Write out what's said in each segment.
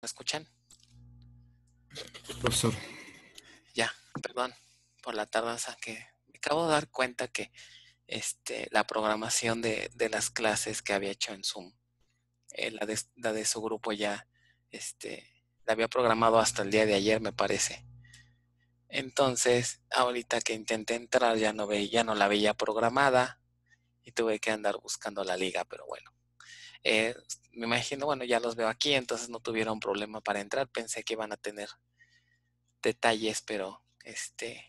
¿Me escuchan? Profesor. Ya, perdón por la tardanza que me acabo de dar cuenta que este, la programación de, las clases que había hecho en Zoom, eh, la, de, su grupo ya, este, la había programado hasta el día de ayer, me parece. Entonces, ahorita que intenté entrar ya no, veía, ya no la veía programada y tuve que andar buscando la liga, pero bueno. Eh, me imagino, bueno, ya los veo aquí, entonces no tuvieron problema para entrar. Pensé que iban a tener detalles, pero este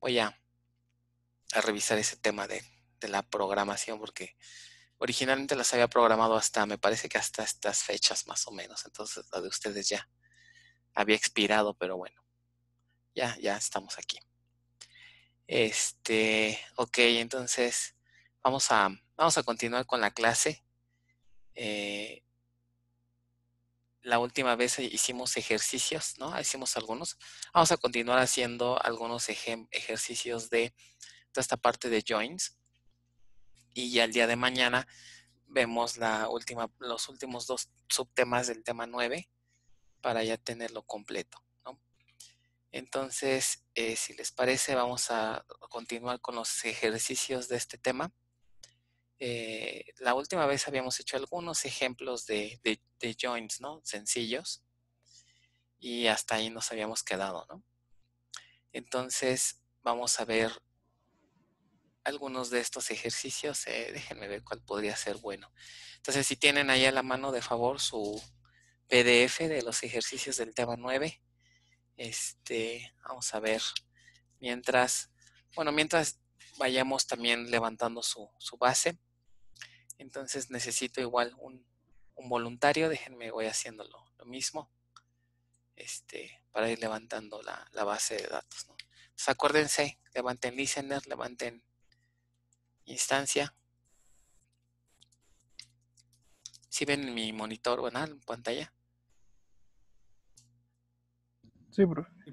voy a, a revisar ese tema de, la programación porque originalmente las había programado hasta, me parece que hasta estas fechas más o menos. Entonces la de ustedes ya había expirado, pero bueno, ya, ya estamos aquí. Este, ok, entonces vamos a, vamos a continuar con la clase. Eh, la última vez e-, hicimos ejercicios, ¿no? Hicimos algunos. Vamos a continuar haciendo algunos ejercicios de esta parte de joins. Y ya el día de mañana vemos la última, los últimos dos subtemas del tema 9 para ya tenerlo completo. ¿no? Entonces, eh, si les parece, vamos a continuar con los ejercicios de este tema. Eh, la última vez habíamos hecho algunos ejemplos de, joints ¿no? Sencillos. Y hasta ahí nos habíamos quedado, ¿no? Entonces, vamos a ver algunos de estos ejercicios. Eh, déjenme ver cuál podría ser bueno. Entonces, si tienen ahí a la mano, de favor, su PDF de los ejercicios del tema 9. Este, vamos a ver. Mientras, bueno, mientras vayamos también levantando su, su base. Entonces necesito igual un, voluntario, déjenme voy haciéndolo lo mismo este, para ir levantando la, base de datos. acuérdense, levanten listener, levanten instancia. Si ven mi monitor, bueno, En pantalla. Sí, bro. Sí,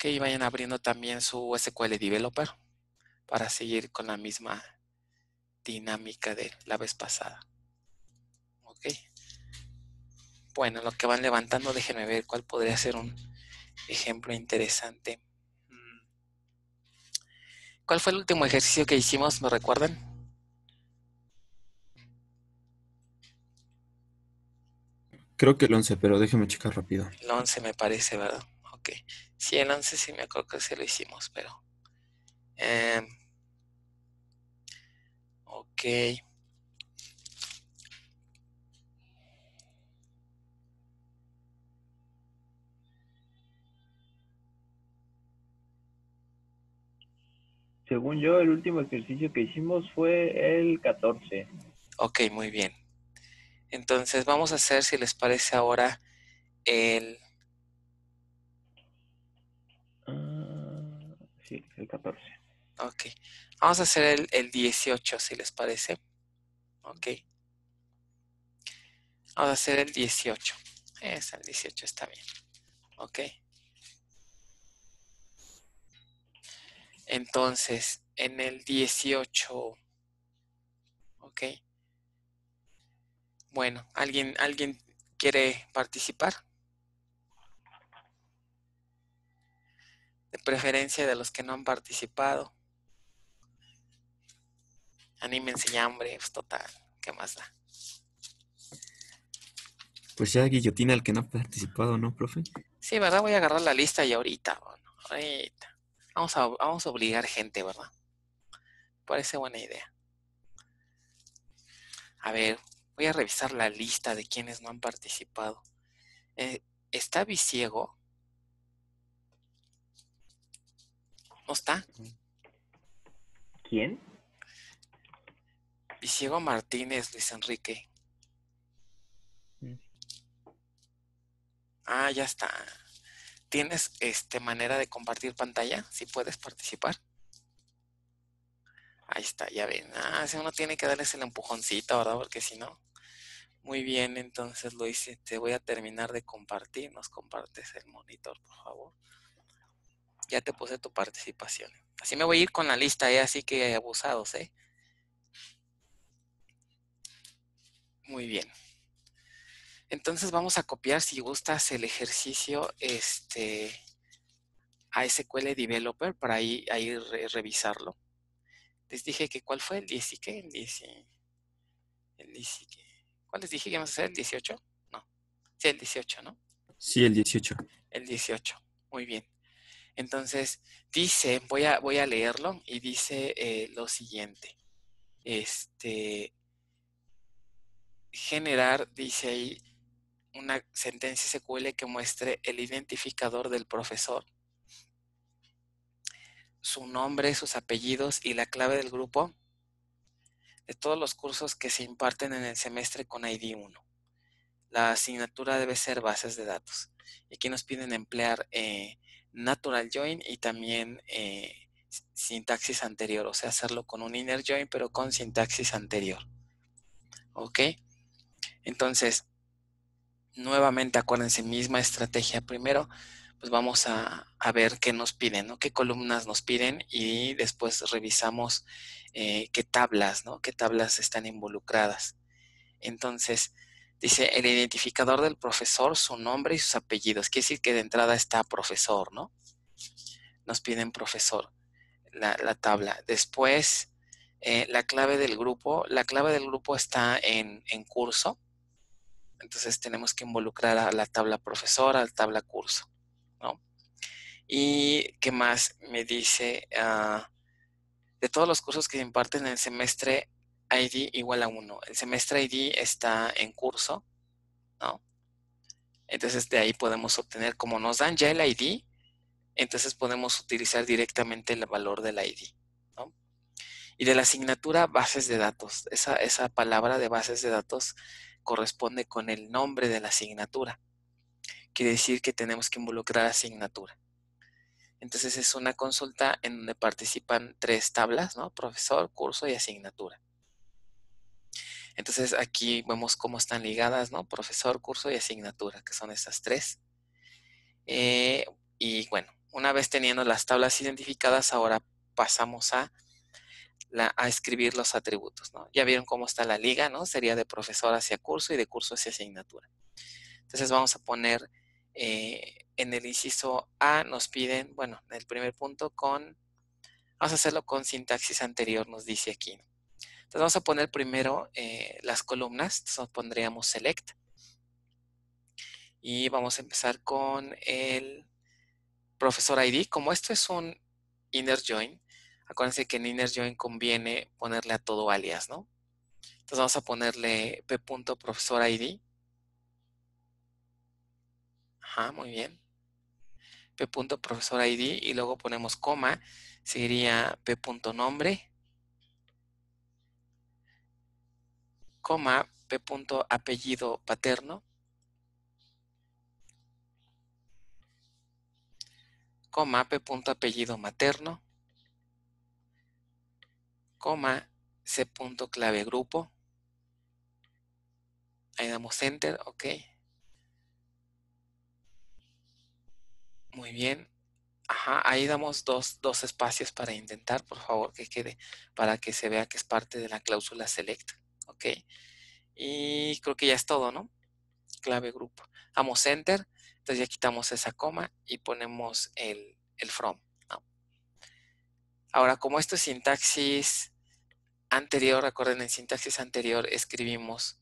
que vayan abriendo también su SQL Developer para seguir con la misma dinámica de la vez pasada. Ok. Bueno, lo que van levantando, déjenme ver cuál podría ser un ejemplo interesante. Mm. ¿Cuál fue el último ejercicio que hicimos? ¿Me recuerdan? Creo que el 11, pero déjeme checar rápido. El 11 me parece, ¿verdad? Ok. Sí, el 11 sí me acuerdo que se lo hicimos, pero... Em, ok. Según yo, el último ejercicio que hicimos fue el 14. Ok, muy bien. Entonces vamos a hacer, si les parece ahora, el Sí, el 14. Ok. Vamos a hacer el, 18, si les parece. Ok. Vamos a hacer el 18. Es el 18, está bien. Ok. Entonces, en el 18. Ok. Bueno, ¿alguien, ¿alguien quiere participar? de preferencia de los que no han participado. Anímense ya, hombre, pues total, ¿qué más da? Pues ya guillotina el que no ha participado, ¿no, profe? Sí, ¿verdad? Voy a agarrar la lista y ahorita, bueno, ahorita. Vamos a, vamos a obligar gente, ¿verdad? Parece buena idea. A ver, voy a revisar la lista de quienes no han participado. Eh, ¿Está Visiego? está. ¿Quién? Visiego Martínez, Luis Enrique. Ah, ya está. ¿Tienes este manera de compartir pantalla? Si puedes participar. Ahí está, ya ven. Ah, si uno tiene que darles el empujoncito, ¿verdad? Porque si no. Muy bien, entonces lo hice. te voy a terminar de compartir. Nos compartes el monitor, por favor ya te puse tu participación. Así me voy a ir con la lista, ¿eh? así que abusados, ¿eh? Muy bien. Entonces vamos a copiar, si gustas, el ejercicio este, a SQL Developer para ahí, a revisarlo. Les dije que cuál fue el 10 y qué, el el y ¿Cuál les dije que íbamos a hacer? ¿El 18? No. Sí, el 18, ¿no? Sí, el 18. El 18. Muy bien. Entonces, dice, voy a, voy a leerlo y dice eh, lo siguiente. Este, generar, dice ahí, una sentencia SQL que muestre el identificador del profesor, su nombre, sus apellidos y la clave del grupo de todos los cursos que se imparten en el semestre con ID 1. La asignatura debe ser bases de datos. Y aquí nos piden emplear eh, natural join y también eh, sintaxis anterior, o sea, hacerlo con un inner join pero con sintaxis anterior. ¿Ok? Entonces, nuevamente acuérdense, misma estrategia. Primero, pues vamos a, ver qué nos piden, ¿no? Qué columnas nos piden y después revisamos eh, qué tablas, ¿no? Qué tablas están involucradas. Entonces, dice el identificador del profesor, su nombre y sus apellidos. Quiere decir que de entrada está profesor, ¿no? Nos piden profesor la, tabla. Después, eh, la clave del grupo. La clave del grupo está en, curso. Entonces tenemos que involucrar a la tabla profesor, a la tabla curso, ¿no? Y qué más me dice, ah, de todos los cursos que imparten en el semestre, ID igual a 1. El semestre ID está en curso, ¿no? Entonces de ahí podemos obtener, como nos dan ya el ID, entonces podemos utilizar directamente el valor del ID. ¿no? Y de la asignatura bases de datos. Esa, esa palabra de bases de datos corresponde con el nombre de la asignatura. Quiere decir que tenemos que involucrar asignatura. Entonces es una consulta en donde participan tres tablas, ¿no? Profesor, curso y asignatura. Entonces aquí vemos cómo están ligadas, ¿no? Profesor, curso y asignatura, que son estas tres. Eh, y bueno, una vez teniendo las tablas identificadas, ahora pasamos a, escribir los atributos, ¿no? Ya vieron cómo está la liga, ¿no? Sería de profesor hacia curso y de curso hacia asignatura. Entonces vamos a poner eh, en el inciso A nos piden, bueno, el primer punto con, vamos a hacerlo con sintaxis anterior, nos dice aquí, ¿no? Entonces vamos a poner primero eh, las columnas, entonces pondríamos select. Y vamos a empezar con el profesor ID. Como esto es un inner join, acuérdense que en inner join conviene ponerle a todo alias, ¿no? Entonces vamos a ponerle ID. Ajá, muy bien. ID y luego ponemos coma, sería p.nombre coma, p. apellido paterno, coma, p. apellido materno, coma, c. clave grupo. Ahí damos enter, ok. Muy bien. Ajá, ahí damos dos, dos espacios para intentar, por favor, que quede, para que se vea que es parte de la cláusula select. Ok. Y creo que ya es todo, ¿no? Clave grupo. Damos enter. Entonces ya quitamos esa coma y ponemos el, from. Ahora, como esto es sintaxis anterior, recuerden, en sintaxis anterior escribimos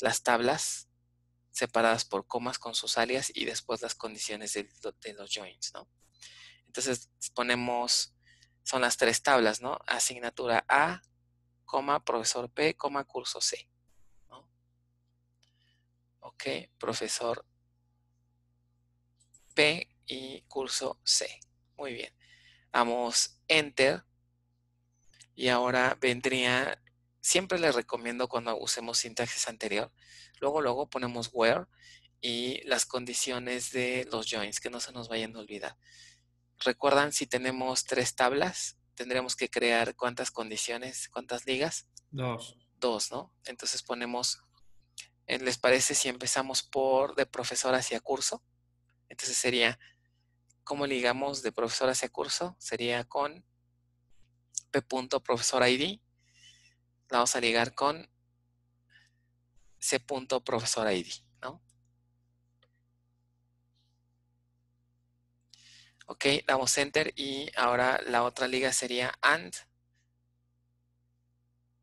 las tablas separadas por comas con sus alias y después las condiciones de, de los joins, ¿no? Entonces ponemos, son las tres tablas, ¿no? Asignatura A, coma profesor P, coma curso C. Ok, profesor P y curso C. Muy bien. vamos Enter. Y ahora vendría, siempre les recomiendo cuando usemos sintaxis anterior, luego, luego ponemos where y las condiciones de los joins, que no se nos vayan a olvidar. Recuerdan si tenemos tres tablas, tendríamos que crear cuántas condiciones, cuántas ligas. Dos. Dos, ¿no? Entonces ponemos, eh, ¿les parece si empezamos por de profesor hacia curso? Entonces sería, ¿cómo ligamos de profesor hacia curso? Sería con p.profesorid. La vamos a ligar con c.profesorid. Ok, damos enter y ahora la otra liga sería and.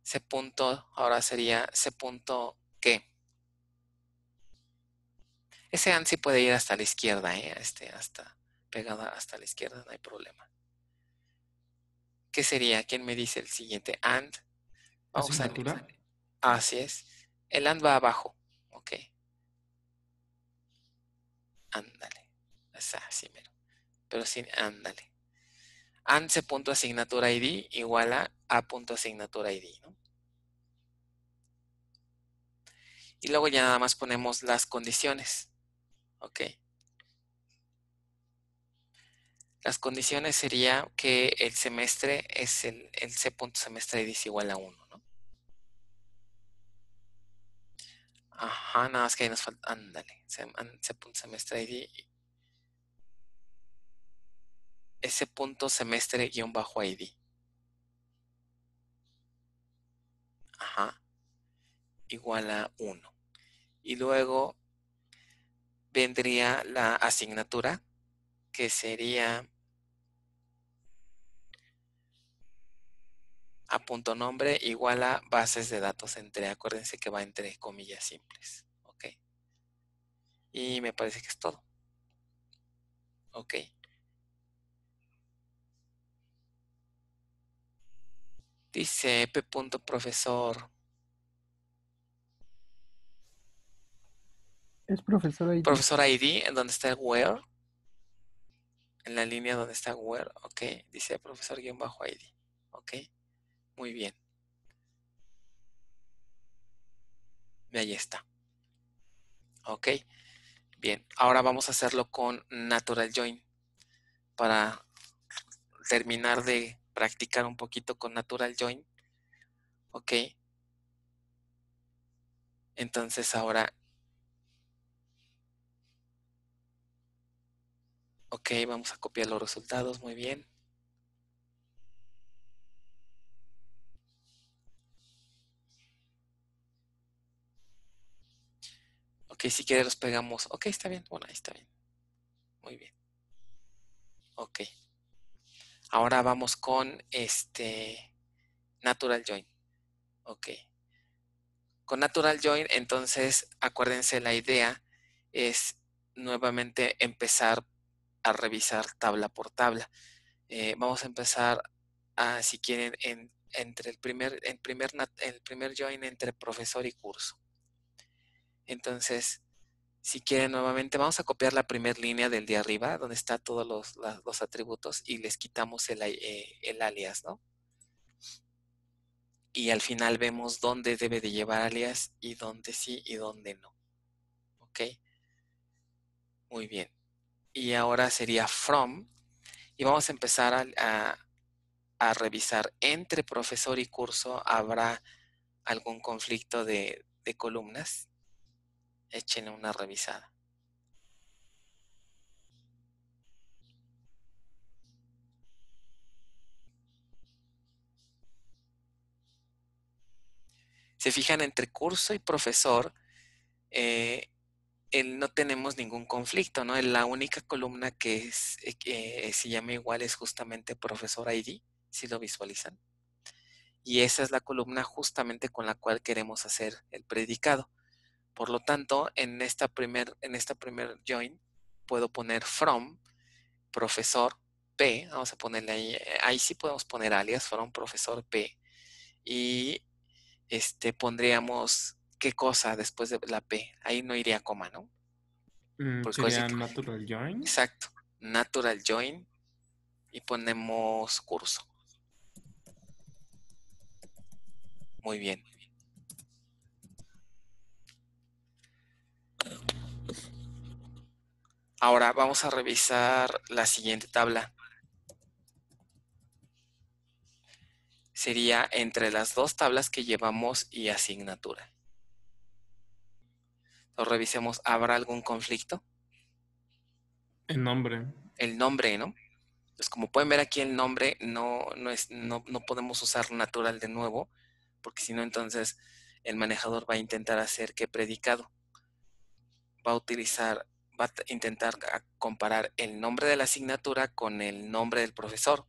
C punto, ahora sería C punto que. Ese AND sí puede ir hasta la izquierda, ¿eh? este, hasta pegada hasta la izquierda, no hay problema. ¿Qué sería? ¿Quién me dice el siguiente? AND. Vamos a Así es. El AND va abajo. Ok. Ándale. Así mero pero sin, ándale. And id igual a A.asignatura-id, ¿no? Y luego ya nada más ponemos las condiciones, ¿ok? Las condiciones sería que el semestre es el, el C.semestre-id es igual a 1, ¿no? Ajá, nada más que ahí nos falta, ándale, C.semestre-id ese punto semestre guión bajo ID. Ajá. Igual a 1. Y luego vendría la asignatura, que sería a punto nombre igual a bases de datos entre, acuérdense que va entre comillas simples. ¿Ok? Y me parece que es todo. Ok. Dice P. Es profesor ID. Profesor ID, en donde está where. En la línea donde está where. Ok, dice profesor guión bajo ID. Ok, muy bien. Ahí está. Ok, bien. Ahora vamos a hacerlo con natural join para terminar de practicar un poquito con Natural Join. Ok. Entonces ahora. Ok, vamos a copiar los resultados. Muy bien. Ok, si quiere los pegamos. Ok, está bien. Bueno, ahí está bien. Muy bien. Ok. Ahora vamos con este Natural Join. Ok. Con Natural Join, entonces, acuérdense, la idea es nuevamente empezar a revisar tabla por tabla. Eh, vamos a empezar, a, ah, si quieren, en, entre el primer, el primer, el primer join entre profesor y curso. Entonces, si quieren nuevamente, vamos a copiar la primera línea del de arriba, donde están todos los, atributos, y les quitamos eh, el, alias, ¿no? Y al final vemos dónde debe de llevar alias y dónde sí y dónde no. ¿Ok? Muy bien. Y ahora sería from. Y vamos a empezar a, revisar. Entre profesor y curso habrá algún conflicto de, de columnas échenle una revisada. Se fijan, entre curso y profesor, eh, no tenemos ningún conflicto, ¿no? La única columna que, eh, eh, se llama igual es justamente profesor ID, si lo visualizan. Y esa es la columna justamente con la cual queremos hacer el predicado. Por lo tanto, en esta primer, en esta primer join puedo poner from profesor P, vamos a ponerle ahí, ahí sí podemos poner alias from profesor P y este pondríamos qué cosa después de la P, ahí no iría coma, ¿no? Mm, sería natural join. Exacto, natural join y ponemos curso. Muy bien. Ahora vamos a revisar la siguiente tabla. Sería entre las dos tablas que llevamos y asignatura. Lo revisemos. ¿Habrá algún conflicto? El nombre. El nombre, ¿no? Pues como pueden ver aquí el nombre no, es, no, no podemos usar natural de nuevo, porque si no entonces el manejador va a intentar hacer que predicado va a utilizar, va a intentar comparar el nombre de la asignatura con el nombre del profesor.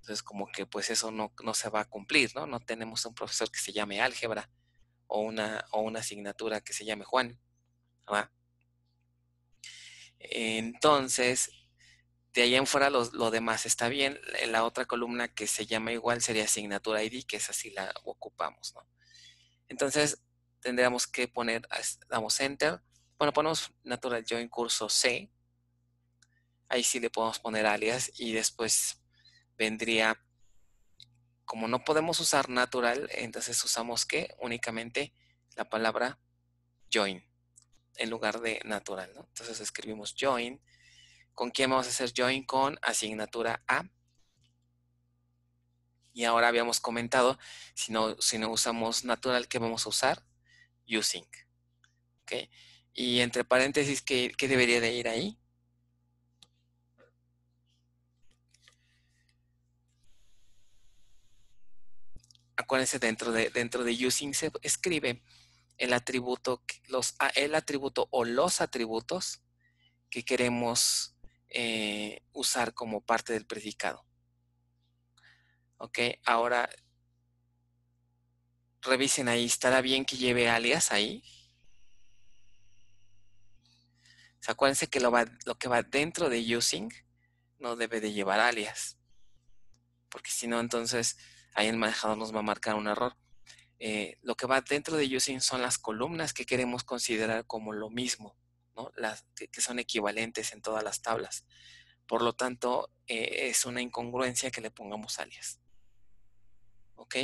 Entonces, como que pues eso no, no se va a cumplir, ¿no? No tenemos un profesor que se llame álgebra o una, o una asignatura que se llame Juan. Entonces, de ahí en fuera lo, lo, demás está bien. La otra columna que se llama igual sería asignatura ID, que es así la ocupamos, ¿no? Entonces, tendríamos que poner, damos Enter, bueno, ponemos natural join curso C. Ahí sí le podemos poner alias y después vendría, como no podemos usar natural, entonces usamos que únicamente la palabra join en lugar de natural, ¿no? Entonces escribimos join. ¿Con quién vamos a hacer join? Con asignatura A. Y ahora habíamos comentado, si no, si no usamos natural, ¿qué vamos a usar? Using. ¿Ok? Y entre paréntesis, ¿qué, debería de ir ahí? Acuérdense, ah, dentro de, dentro de using se escribe el atributo, los, ah, el atributo o los atributos que queremos eh, usar como parte del predicado. Ok, ahora revisen ahí, ¿estará bien que lleve alias ahí? O sea, acuérdense que lo, va, lo que va dentro de using no debe de llevar alias. Porque si no, entonces ahí el manejador nos va a marcar un error. Eh, lo que va dentro de using son las columnas que queremos considerar como lo mismo, ¿no? las que, son equivalentes en todas las tablas. Por lo tanto, eh, es una incongruencia que le pongamos alias. ¿Ok?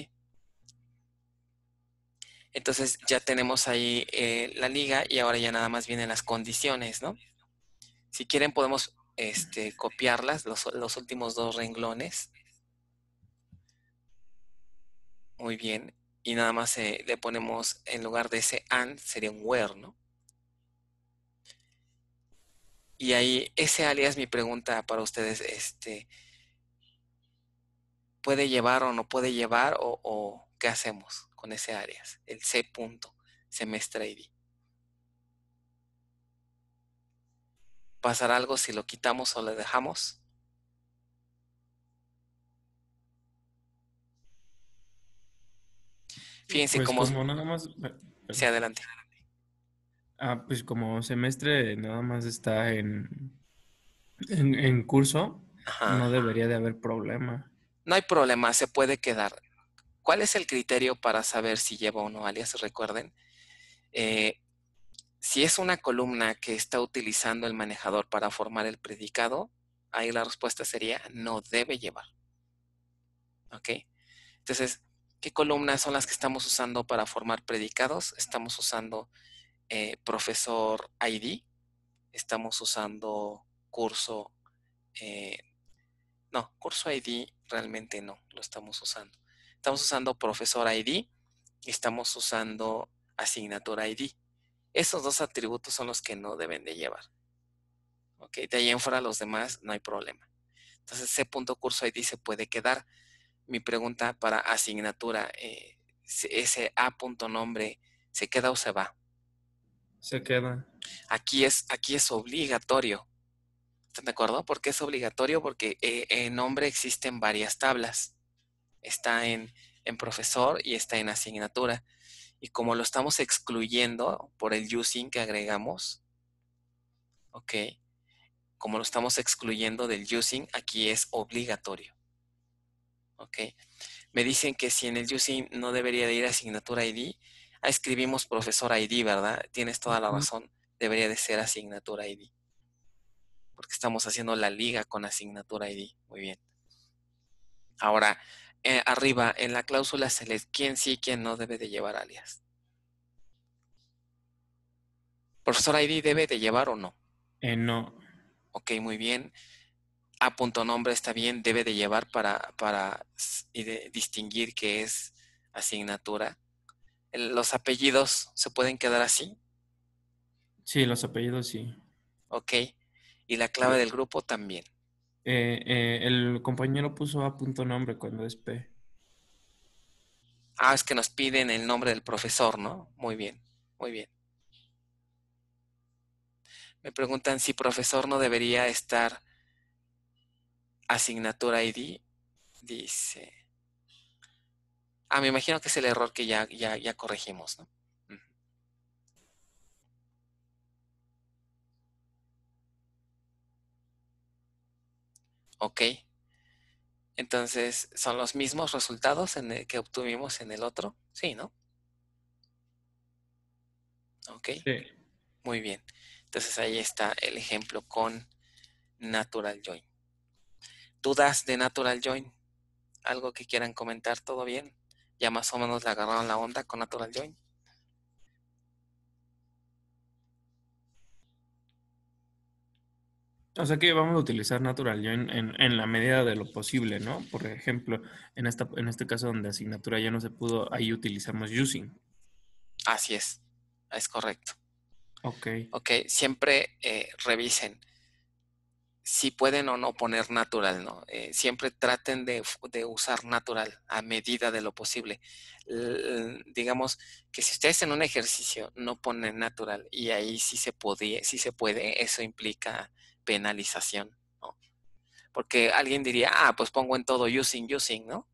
Entonces ya tenemos ahí eh, la liga y ahora ya nada más vienen las condiciones, ¿no? Si quieren podemos este, copiarlas, los, últimos dos renglones. Muy bien. Y nada más eh, le ponemos, en lugar de ese and, sería un where, ¿no? Y ahí, ese alias, mi pregunta para ustedes, este, ¿puede llevar o no puede llevar o qué hacemos? con ese área, el C punto, semestre ID. ¿Pasará algo si lo quitamos o lo dejamos? Fíjense pues cómo... Como nada más... Eh, adelante. Ah, pues como semestre nada más está en, en, curso, no debería de haber problema. No hay problema, se puede quedar. ¿Cuál es el criterio para saber si lleva o no alias? Recuerden, eh, si es una columna que está utilizando el manejador para formar el predicado, ahí la respuesta sería no debe llevar. ¿Ok? Entonces, ¿qué columnas son las que estamos usando para formar predicados? Estamos usando eh, profesor ID, estamos usando curso, eh, no, curso ID realmente no, lo estamos usando. Estamos usando profesor ID y estamos usando asignatura ID. Esos dos atributos son los que no deben de llevar. ¿Ok? De ahí en fuera los demás no hay problema. Entonces, ese curso ID se puede quedar. Mi pregunta para asignatura, eh, ese A punto nombre, ¿se queda o se va? Se queda. Aquí es, aquí es obligatorio. ¿Están de acuerdo? ¿Por qué es obligatorio? Porque eh, en nombre existen varias tablas está en, profesor y está en asignatura. Y como lo estamos excluyendo por el using que agregamos, ¿ok? Como lo estamos excluyendo del using, aquí es obligatorio. ¿Ok? Me dicen que si en el using no debería de ir asignatura ID, ah, escribimos profesor ID, ¿verdad? Tienes toda la razón, debería de ser asignatura ID. Porque estamos haciendo la liga con asignatura ID. Muy bien. Ahora, eh, arriba en la cláusula se lee quién sí y quién no debe de llevar alias. ¿Profesor ID debe de llevar o no? Eh, no. Ok, muy bien. A punto nombre está bien, debe de llevar para, para distinguir que es asignatura. ¿Los apellidos se pueden quedar así? Sí, los apellidos sí. Ok. Y la clave del grupo también. Eh, eh, el compañero puso a punto nombre cuando es P. Ah, es que nos piden el nombre del profesor, ¿no? Muy bien, muy bien. Me preguntan si profesor no debería estar asignatura ID. Dice. Ah, me imagino que es el error que ya, ya, ya corregimos, ¿no? Ok. Entonces, ¿son los mismos resultados en el que obtuvimos en el otro? Sí, ¿no? Ok. Muy bien. Entonces ahí está el ejemplo con Natural Join. ¿Dudas de Natural Join? ¿Algo que quieran comentar? ¿Todo bien? ¿Ya más o menos le agarraron la onda con Natural Join? O sea que vamos a utilizar Natural en, la medida de lo posible, ¿no? Por ejemplo, en, esta, en este caso donde asignatura ya no se pudo, ahí utilizamos using. Así es, es correcto. Ok. Ok, siempre eh, revisen si pueden o no poner natural, ¿no? Eh, siempre traten de, usar natural a medida de lo posible. digamos que si ustedes en un ejercicio no ponen natural y ahí sí se, podía, sí se puede, eso implica penalización, ¿no? Porque alguien diría, ah, pues pongo en todo using, using, ¿no?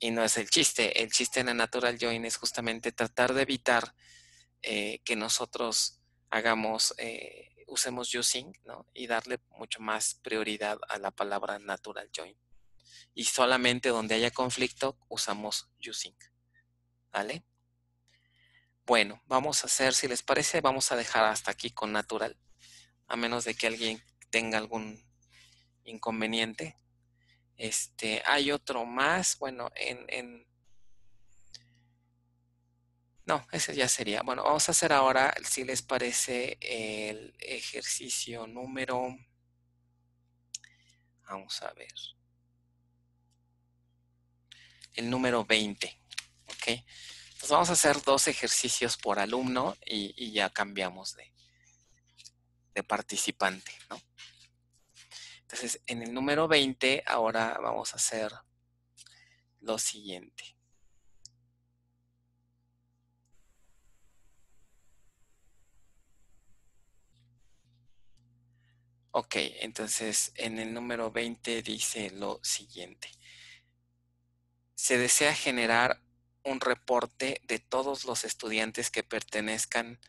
Y no es el chiste. El chiste en la natural join es justamente tratar de evitar eh, que nosotros hagamos, eh, usemos using, ¿no? Y darle mucho más prioridad a la palabra natural join. Y solamente donde haya conflicto usamos using. ¿Vale? Bueno, vamos a hacer, si les parece, vamos a dejar hasta aquí con natural a menos de que alguien tenga algún inconveniente. Este, hay otro más, bueno, en, no, ese ya sería. Bueno, vamos a hacer ahora, si les parece, el ejercicio número. Vamos a ver. El número 20. ¿Ok? Entonces vamos a hacer dos ejercicios por alumno y ya cambiamos de, participante, Entonces, en el número 20, ahora vamos a hacer lo siguiente. Ok, entonces en el número 20 dice lo siguiente. Se desea generar un reporte de todos los estudiantes que pertenezcan a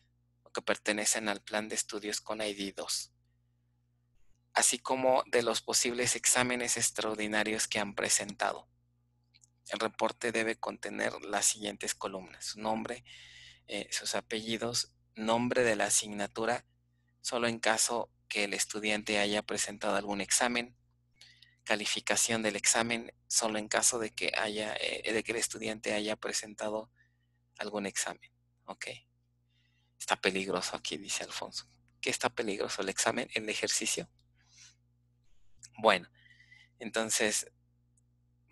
pertenecen al plan de estudios con ID2, así como de los posibles exámenes extraordinarios que han presentado. El reporte debe contener las siguientes columnas, su nombre, eh, sus apellidos, nombre de la asignatura, solo en caso que el estudiante haya presentado algún examen, calificación del examen, solo en caso de que, haya, eh, de que el estudiante haya presentado algún examen. Está peligroso aquí, dice Alfonso. ¿Qué está peligroso? ¿El examen? ¿El ejercicio? Bueno, entonces,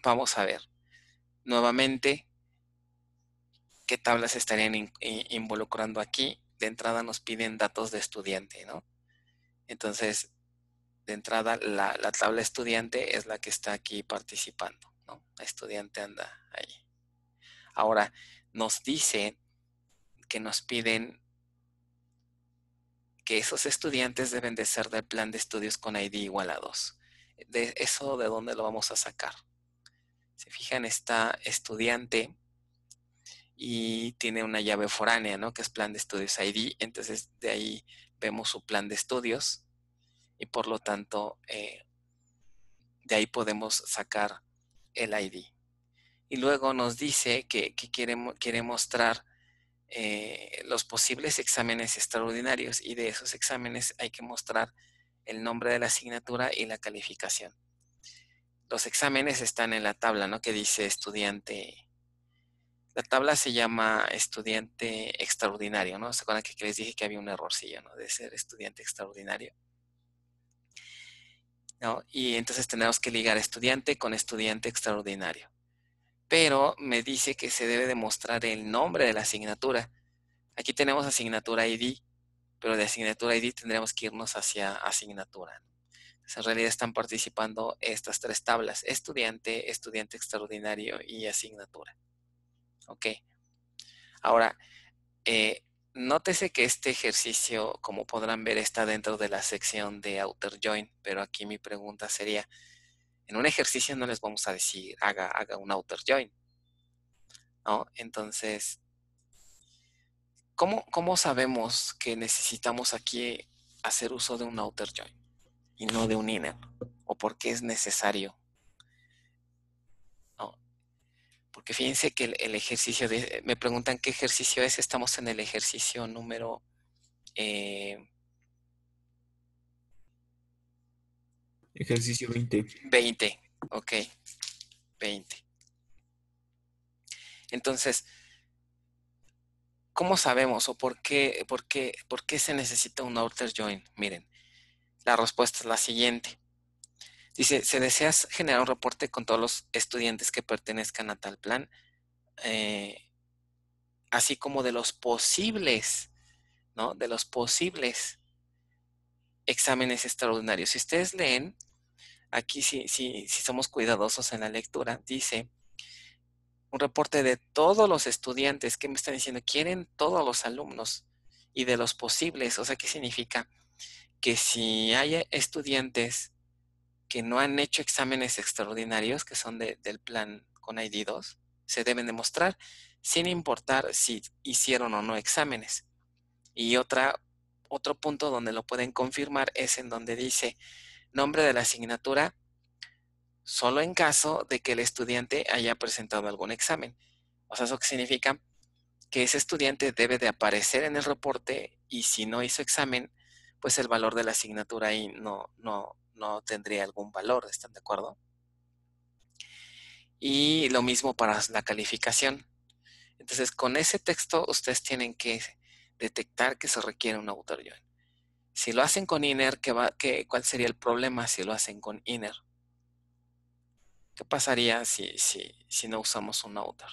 vamos a ver. Nuevamente, ¿qué tablas estarían involucrando aquí? De entrada nos piden datos de estudiante, ¿no? Entonces, de entrada, la, la tabla estudiante es la que está aquí participando, ¿no? estudiante anda ahí. Ahora, nos dice que nos piden que esos estudiantes deben de ser del plan de estudios con ID igual a 2. De eso de dónde lo vamos a sacar. Se fijan, está estudiante y tiene una llave foránea, ¿no? Que es plan de estudios ID. Entonces, de ahí vemos su plan de estudios y por lo tanto, eh, de ahí podemos sacar el ID. Y luego nos dice que, quiere mostrar eh, los posibles exámenes extraordinarios y de esos exámenes hay que mostrar el nombre de la asignatura y la calificación. Los exámenes están en la tabla, ¿no? Que dice estudiante. La tabla se llama estudiante extraordinario, ¿no? ¿Se acuerdan que, les dije que había un errorcillo, ¿no? De ser estudiante extraordinario. Y entonces tenemos que ligar estudiante con estudiante extraordinario pero me dice que se debe demostrar el nombre de la asignatura. Aquí tenemos asignatura ID, pero de asignatura ID tendremos que irnos hacia asignatura. en realidad están participando estas tres tablas, estudiante, estudiante extraordinario y asignatura. Ok. Ahora, eh, nótese que este ejercicio, como podrán ver, está dentro de la sección de Outer Join, pero aquí mi pregunta sería, en un ejercicio no les vamos a decir, haga, un outer join. ¿No? Entonces, ¿cómo, sabemos que necesitamos aquí hacer uso de un outer join y no de un inner? ¿O por qué es necesario? Porque fíjense que el, ejercicio, de, me preguntan qué ejercicio es, estamos en el ejercicio número eh, Ejercicio 20. 20, ok. 20. Entonces, ¿cómo sabemos o por qué, por qué, por qué se necesita un outer join? Miren, la respuesta es la siguiente. Dice, se desea generar un reporte con todos los estudiantes que pertenezcan a tal plan, eh, así como de los posibles, ¿no? De los posibles exámenes extraordinarios. Si ustedes leen, aquí si, si, somos cuidadosos en la lectura, dice un reporte de todos los estudiantes que me están diciendo, quieren todos los alumnos y de los posibles. O sea, ¿qué significa? Que si hay estudiantes que no han hecho exámenes extraordinarios, que son del plan con ID2, se deben demostrar sin importar si hicieron o no exámenes. Y otra, otro punto donde lo pueden confirmar es en donde dice nombre de la asignatura solo en caso de que el estudiante haya presentado algún examen. O sea, eso significa que ese estudiante debe de aparecer en el reporte y si no hizo examen, pues el valor de la asignatura ahí no, no, no tendría algún valor, ¿están de acuerdo? Y lo mismo para la calificación. Entonces, con ese texto ustedes tienen que detectar que se requiere un autor si lo hacen con inner, ¿qué qué, ¿cuál sería el problema si lo hacen con inner? ¿Qué pasaría si, si, no usamos un outer?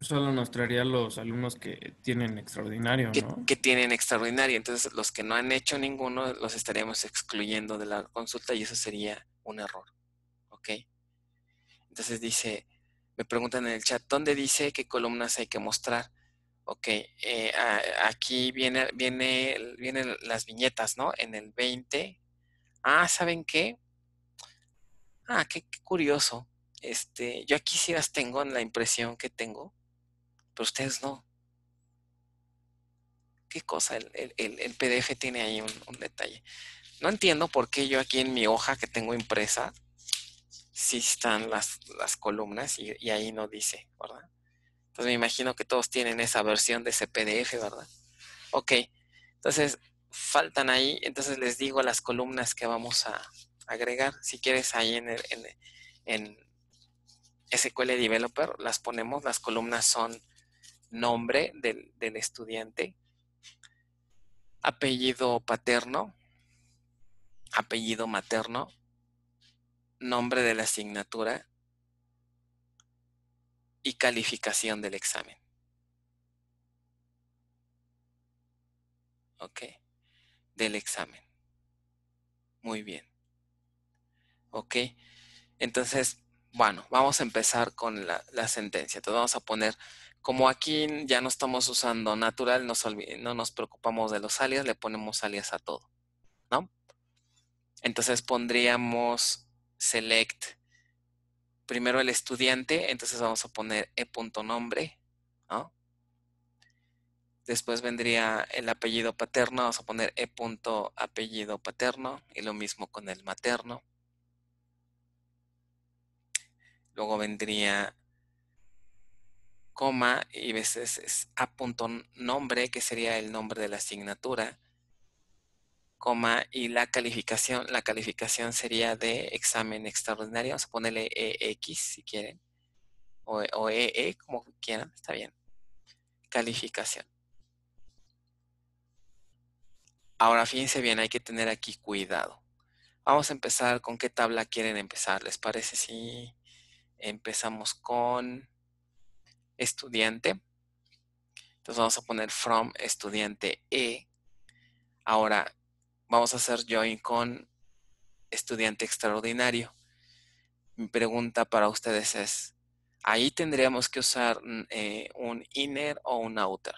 Solo nos traería los alumnos que tienen extraordinario, que, ¿no? Que tienen extraordinario. Entonces, los que no han hecho ninguno, los estaríamos excluyendo de la consulta y eso sería un error. ¿Ok? Entonces dice, me preguntan en el chat, ¿dónde dice qué columnas hay que mostrar? Ok, eh, aquí viene, viene, vienen las viñetas, ¿no? En el 20. Ah, ¿saben qué? Ah, qué, curioso. Este, yo aquí sí las tengo en la impresión que tengo, pero ustedes no. Qué cosa, el, PDF tiene ahí un, detalle. No entiendo por qué yo aquí en mi hoja que tengo impresa sí están las, columnas y, ahí no dice, ¿verdad? pues me imagino que todos tienen esa versión de ese PDF, ¿verdad? Ok, entonces faltan ahí, entonces les digo las columnas que vamos a agregar. Si quieres ahí en, en, SQL Developer las ponemos, las columnas son nombre del, del estudiante, apellido paterno, apellido materno, nombre de la asignatura, y calificación del examen. ¿Ok? Del examen. Muy bien. ¿Ok? Entonces, bueno, vamos a empezar con la, sentencia. Entonces vamos a poner, como aquí ya no estamos usando natural, nos no nos preocupamos de los alias, le ponemos alias a todo. ¿No? Entonces pondríamos select primero el estudiante, entonces vamos a poner e.nombre, Después vendría el apellido paterno, vamos a poner e.apellido paterno y lo mismo con el materno. Luego vendría coma y veces es a que sería el nombre de la asignatura y la calificación, la calificación sería de examen extraordinario, vamos a ponerle EX si quieren, o, o EE e, como quieran, está bien. Calificación. Ahora fíjense bien, hay que tener aquí cuidado. Vamos a empezar con qué tabla quieren empezar. ¿Les parece si empezamos con estudiante? Entonces vamos a poner from estudiante E. Ahora, vamos a hacer join con estudiante extraordinario. Mi pregunta para ustedes es, ¿ahí tendríamos que usar mm, eh, un inner o un outer?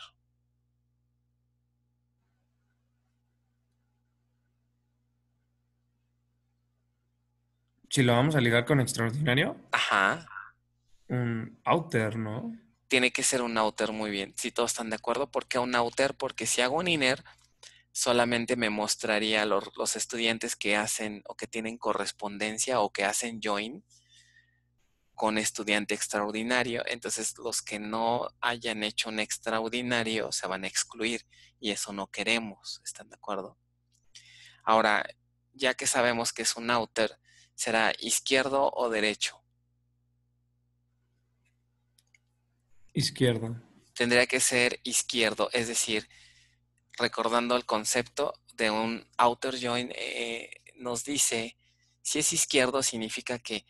Si lo vamos a ligar con extraordinario. Ajá. Un outer, ¿no? Tiene que ser un outer, muy bien. Si todos están de acuerdo, ¿por qué un outer? Porque si hago un inner, solamente me mostraría los, estudiantes que hacen o que tienen correspondencia o que hacen join con estudiante extraordinario. Entonces, los que no hayan hecho un extraordinario se van a excluir y eso no queremos, ¿están de acuerdo? Ahora, ya que sabemos que es un outer, ¿será izquierdo o derecho? Izquierdo. Tendría que ser izquierdo, es decir, recordando el concepto de un outer join, eh, nos dice, si es izquierdo significa que,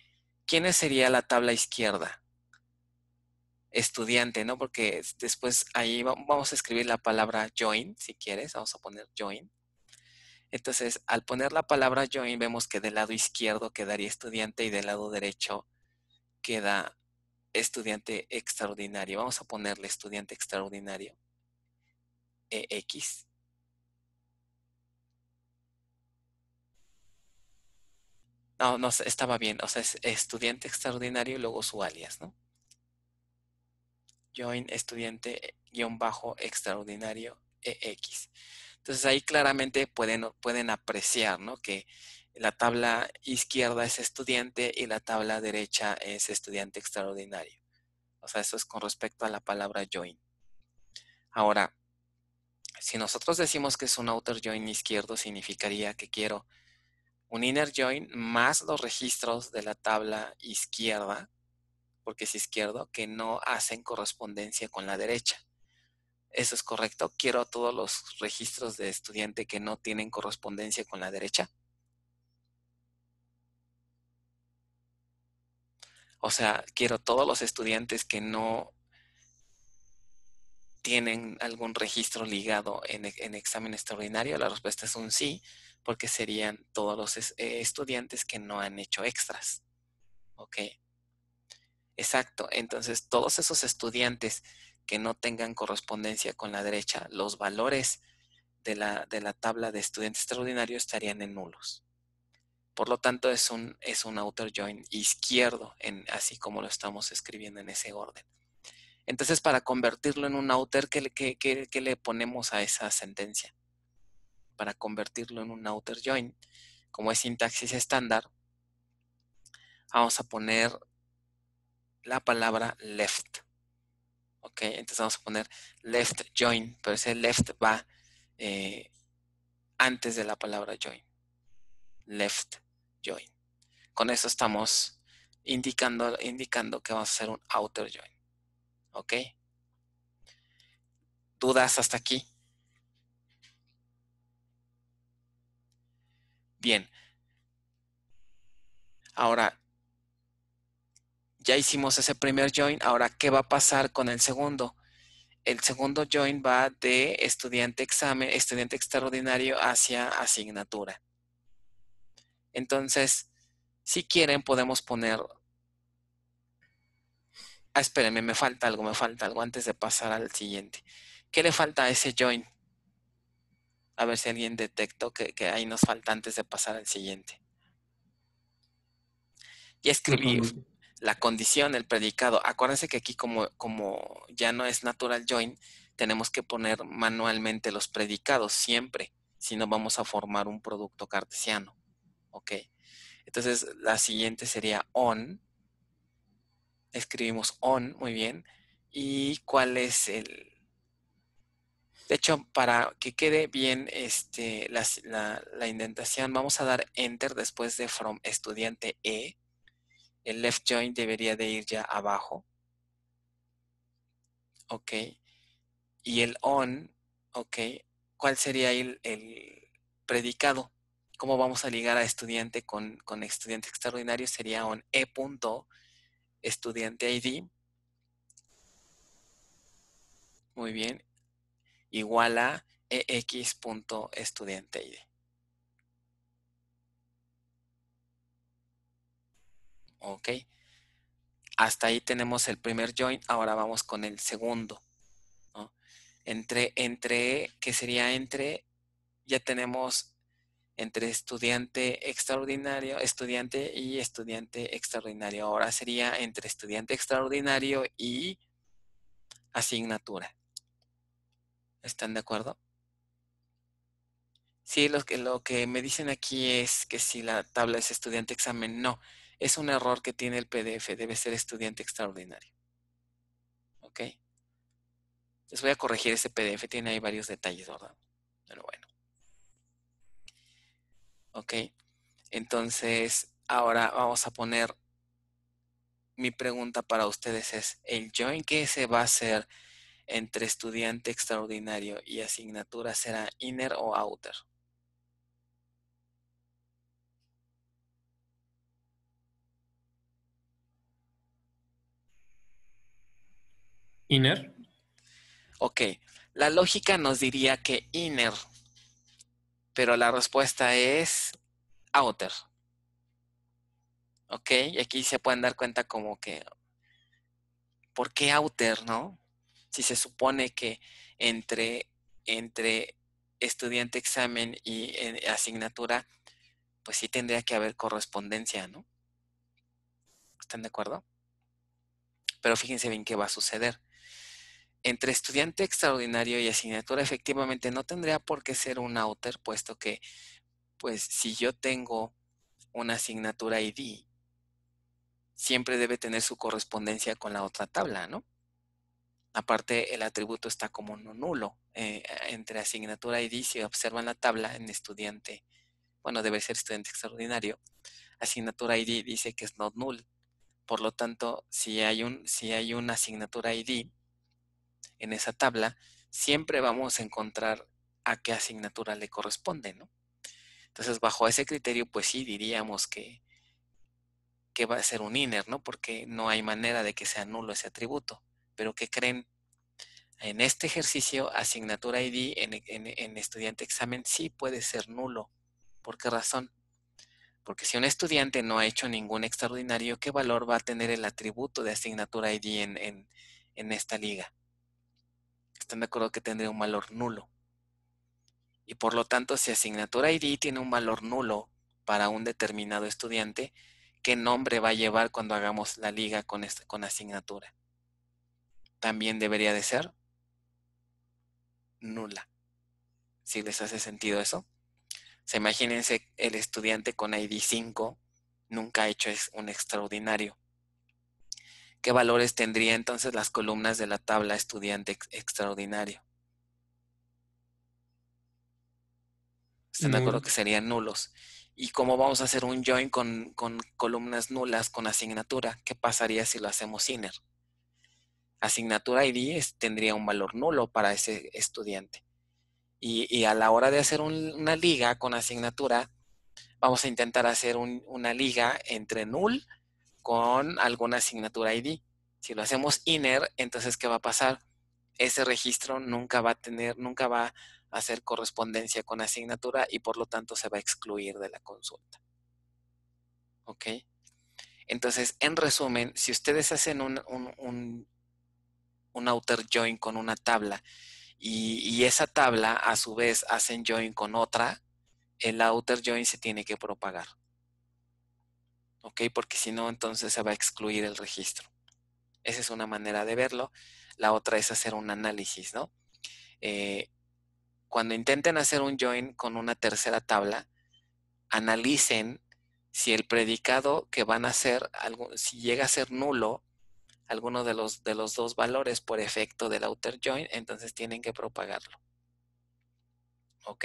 ¿quién sería la tabla izquierda? Estudiante, ¿no? Porque después ahí vamos a escribir la palabra join, si quieres, vamos a poner join. Entonces, al poner la palabra join, vemos que del lado izquierdo quedaría estudiante y del lado derecho queda estudiante extraordinario. Vamos a ponerle estudiante extraordinario. EX. No, no, estaba bien. O sea, es estudiante extraordinario y luego su alias, ¿no? Join estudiante eh, guión bajo extraordinario EX. Entonces ahí claramente pueden, pueden apreciar, ¿no? Que la tabla izquierda es estudiante y la tabla derecha es estudiante extraordinario. O sea, eso es con respecto a la palabra join. Ahora, si nosotros decimos que es un outer join izquierdo, significaría que quiero un inner join más los registros de la tabla izquierda, porque es izquierdo, que no hacen correspondencia con la derecha. Eso es correcto. Quiero todos los registros de estudiante que no tienen correspondencia con la derecha. O sea, quiero todos los estudiantes que no tienen algún registro ligado en, examen extraordinario, la respuesta es un sí, porque serían todos los eh, estudiantes que no han hecho extras. ¿Ok? Exacto. Entonces, todos esos estudiantes que no tengan correspondencia con la derecha, los valores de la, tabla de estudiantes extraordinarios estarían en nulos. Por lo tanto, es un, es un outer join izquierdo, así como lo estamos escribiendo en ese orden. Entonces, para convertirlo en un outer, ¿qué, le ponemos a esa sentencia? Para convertirlo en un outer join, como es sintaxis estándar, vamos a poner la palabra left. entonces vamos a poner left join, pero ese left va eh, antes de la palabra join. Left join. Con eso estamos indicando, indicando que vamos a hacer un outer join. ¿Ok? ¿Dudas hasta aquí? Bien. Ahora, ya hicimos ese primer join. Ahora, ¿qué va a pasar con el segundo? El segundo join va de estudiante examen, estudiante extraordinario hacia asignatura. Entonces, si quieren, podemos poner Ah, espérenme, me falta algo, me falta algo antes de pasar al siguiente. ¿Qué le falta a ese join? A ver si alguien detectó que, ahí nos falta antes de pasar al siguiente. Y escribí la condición, el predicado. Acuérdense que aquí como, como ya no es natural join, tenemos que poner manualmente los predicados siempre, si no vamos a formar un producto cartesiano. ¿Ok? Entonces, la siguiente sería on escribimos on, muy bien. Y cuál es el... De hecho, para que quede bien este, la, indentación, vamos a dar enter después de from estudiante E. El left join debería de ir ya abajo. Ok. Y el on, ok. ¿Cuál sería el, predicado? ¿Cómo vamos a ligar a estudiante con, estudiante extraordinario? Sería on E estudiante ID. Muy bien. Igual a ex.estudiante id. Ok. Hasta ahí tenemos el primer join. Ahora vamos con el segundo. Entre, entre, que sería entre, ya tenemos entre estudiante extraordinario, estudiante y estudiante extraordinario. Ahora sería entre estudiante extraordinario y asignatura. ¿Están de acuerdo? Sí, lo que, lo que me dicen aquí es que si la tabla es estudiante examen, no. Es un error que tiene el PDF, debe ser estudiante extraordinario. ¿Ok? Les voy a corregir ese PDF, tiene ahí varios detalles, ¿verdad? Pero bueno. ¿Ok? Entonces, ahora vamos a poner, mi pregunta para ustedes es, ¿el join que se va a hacer entre estudiante extraordinario y asignatura será inner o outer? Inner. Ok, la lógica nos diría que inner pero la respuesta es outer. ¿Ok? Y aquí se pueden dar cuenta como que, ¿por qué outer, no? Si se supone que entre, entre estudiante examen y eh, asignatura, pues sí tendría que haber correspondencia, ¿no? ¿Están de acuerdo? Pero fíjense bien qué va a suceder entre estudiante extraordinario y asignatura efectivamente no tendría por qué ser un outer, puesto que, pues, si yo tengo una asignatura ID, siempre debe tener su correspondencia con la otra tabla, ¿no? Aparte, el atributo está como no nulo. Eh, e, entre asignatura ID, si observan la tabla en estudiante, bueno, debe ser estudiante extraordinario, asignatura ID dice que es not null. Por lo tanto, si hay, un, si hay una asignatura ID, en esa tabla, siempre vamos a encontrar a qué asignatura le corresponde, ¿no? Entonces, bajo ese criterio, pues sí diríamos que, que va a ser un INER, ¿no? Porque no hay manera de que sea nulo ese atributo. Pero ¿qué creen? En este ejercicio, asignatura ID en, estudiante examen sí puede ser nulo. ¿Por qué razón? Porque si un estudiante no ha hecho ningún extraordinario, ¿qué valor va a tener el atributo de asignatura ID en esta liga? están de acuerdo que tendría un valor nulo. Y por lo tanto, si asignatura ID tiene un valor nulo para un determinado estudiante, ¿qué nombre va a llevar cuando hagamos la liga con, esta, con asignatura? También debería de ser nula. Si les hace sentido eso. O sea, imagínense el estudiante con ID 5 nunca ha hecho un extraordinario ¿Qué valores tendría entonces las columnas de la tabla estudiante extraordinario? ¿Están de acuerdo mm. que serían nulos? ¿Y cómo vamos a hacer un join con, columnas nulas con asignatura? ¿Qué pasaría si lo hacemos inner? Asignatura ID tendría un valor nulo para ese estudiante. Y, a la hora de hacer una liga con asignatura, vamos a intentar hacer una liga entre null con alguna asignatura ID. Si lo hacemos inner, entonces ¿qué va a pasar? Ese registro nunca va a tener, nunca va a hacer correspondencia con asignatura y por lo tanto se va a excluir de la consulta. ¿Ok? Entonces, en resumen, si ustedes hacen un, outer join con una tabla y, y esa tabla a su vez hacen join con otra, el outer join se tiene que propagar. ¿ok? Porque si no, entonces se va a excluir el registro. Esa es una manera de verlo. La otra es hacer un análisis, ¿no? Eh, cuando intenten hacer un join con una tercera tabla, analicen si el predicado que van a hacer, si llega a ser nulo, alguno de los, de los dos valores por efecto del outer join, entonces tienen que propagarlo. ¿Ok?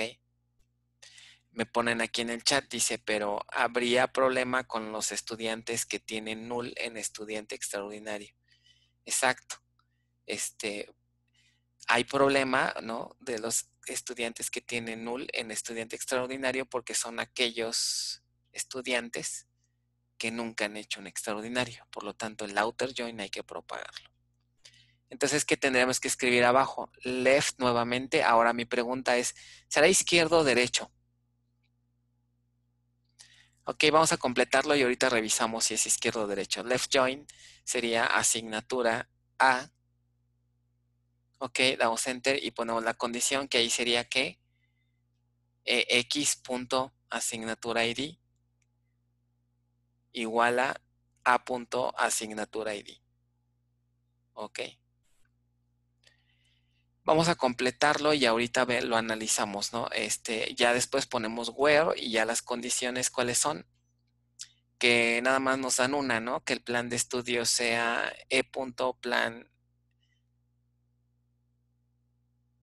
me ponen aquí en el chat, dice, pero habría problema con los estudiantes que tienen null en estudiante extraordinario. Exacto. Este, hay problema, ¿no? De los estudiantes que tienen null en estudiante extraordinario porque son aquellos estudiantes que nunca han hecho un extraordinario. Por lo tanto, el outer join hay que propagarlo. Entonces, ¿qué tendríamos que escribir abajo? Left nuevamente. Ahora mi pregunta es, ¿será izquierdo o derecho? Ok, vamos a completarlo y ahorita revisamos si es izquierdo o derecho. Left join sería asignatura A. Ok, damos enter y ponemos la condición que ahí sería que eh, x.asignatura id igual a id. Ok vamos a completarlo y ahorita lo analizamos, ¿no? Este, ya después ponemos where y ya las condiciones cuáles son, que nada más nos dan una, ¿no? Que el plan de estudio sea e.plan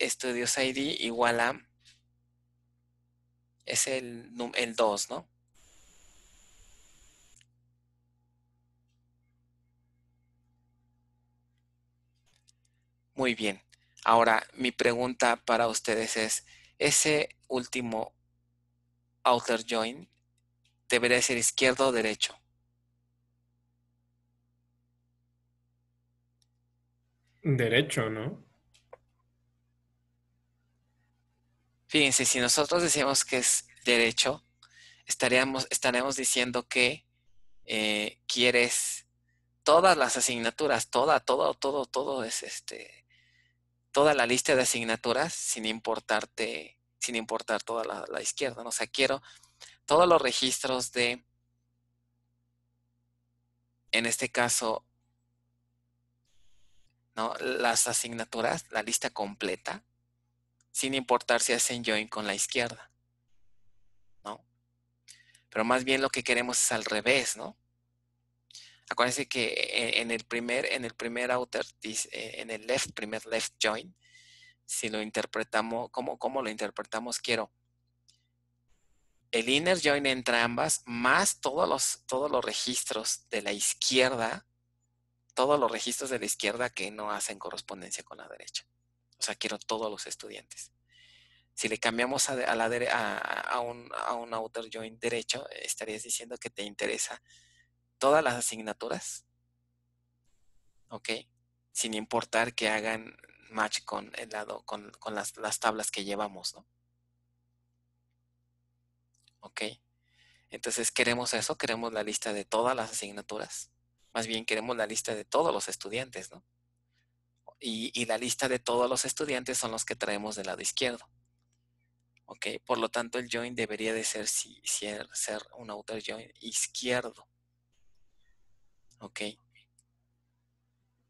estudios ID igual a es el, el 2, ¿no? Muy bien. Ahora, mi pregunta para ustedes es, ¿ese último outer join debería ser izquierdo o derecho? Derecho, ¿no? Fíjense, si nosotros decimos que es derecho, estaríamos, estaremos diciendo que eh, quieres todas las asignaturas, toda, todo, todo, todo es este toda la lista de asignaturas sin importarte, sin importar toda la, izquierda. ¿no? O sea, quiero todos los registros de, en este caso, ¿no? las asignaturas, la lista completa, sin importar si hacen join con la izquierda. ¿no? Pero más bien lo que queremos es al revés, ¿no? acuérdense que e, en el primer, en el primer outer, eh, en el left, primer left join, si lo interpretamos, ¿cómo, lo interpretamos? Quiero el inner join entre ambas, más todos los, todos los registros de la izquierda, todos los registros de la izquierda que no hacen correspondencia con la derecha. O sea, quiero todos los estudiantes. Si le cambiamos a, la, a, a, un, a un outer join derecho, estarías diciendo que te interesa todas las asignaturas, ¿ok? Sin importar que hagan match con el lado, con, las, tablas que llevamos, ¿no? ¿Ok? Entonces queremos eso, queremos la lista de todas las asignaturas. Más bien queremos la lista de todos los estudiantes, ¿no? Y, la lista de todos los estudiantes son los que traemos del lado izquierdo. ¿Ok? Por lo tanto, el join debería de ser, si, ser un outer join izquierdo. Ok.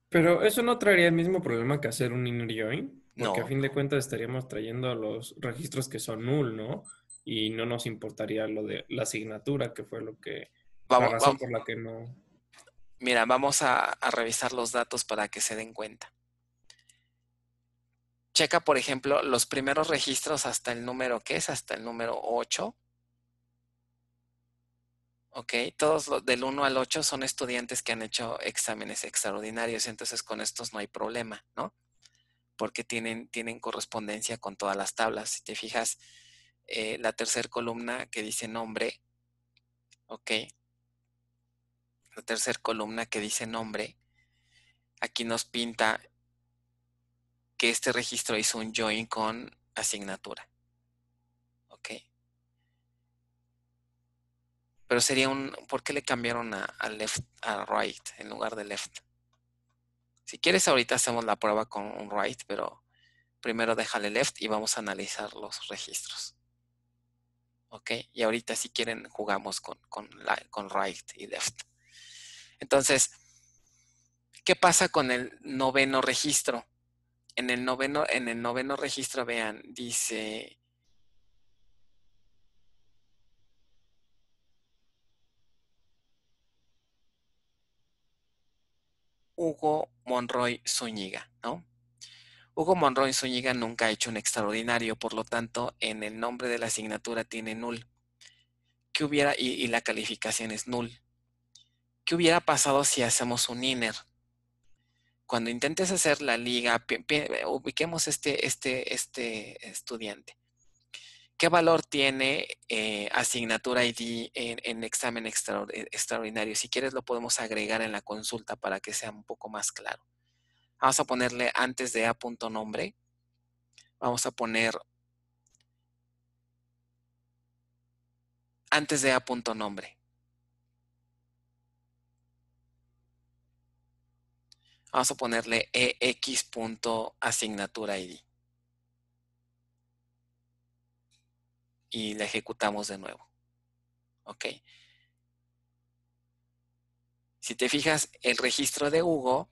Pero eso no traería el mismo problema que hacer un inner join, porque a fin de cuentas estaríamos trayendo los registros que son null, ¿no? Y no nos importaría lo de la asignatura, que fue lo que vamos, la razón por la que no. Mira, vamos a, a revisar los datos para que se den cuenta. Checa, por ejemplo, los primeros registros hasta el número, ¿qué es? Hasta el número 8 Ok, todos los del 1 al 8 son estudiantes que han hecho exámenes extraordinarios, entonces con estos no hay problema, ¿no? Porque tienen, correspondencia con todas las tablas. Si te fijas, eh, la tercera columna que dice nombre, ok, la tercera columna que dice nombre, aquí nos pinta que este registro hizo un join con asignatura. Ok. Pero sería un... ¿Por qué le cambiaron a, left, a right en lugar de left? Si quieres, ahorita hacemos la prueba con un right, pero primero déjale left y vamos a analizar los registros. ¿Ok? Y ahorita si quieren jugamos con, con right y left. Entonces, ¿qué pasa con el noveno registro? En el noveno, en el noveno registro, vean, dice Hugo Monroy Zúñiga, ¿no? Hugo Monroy Zúñiga nunca ha hecho un extraordinario, por lo tanto, en el nombre de la asignatura tiene nul. ¿Qué hubiera, y, la calificación es nul. ¿Qué hubiera pasado si hacemos un INER? Cuando intentes hacer la liga, ubiquemos este, este, este estudiante. ¿Qué valor tiene eh, asignatura ID en, examen eh, extraordinario? Si quieres lo podemos agregar en la consulta para que sea un poco más claro. Vamos a ponerle antes de a.nombre. Vamos a poner antes de a.nombre. Vamos a ponerle ex.asignatura ID. y la ejecutamos de nuevo. ¿Ok? Si te fijas, el registro de Hugo,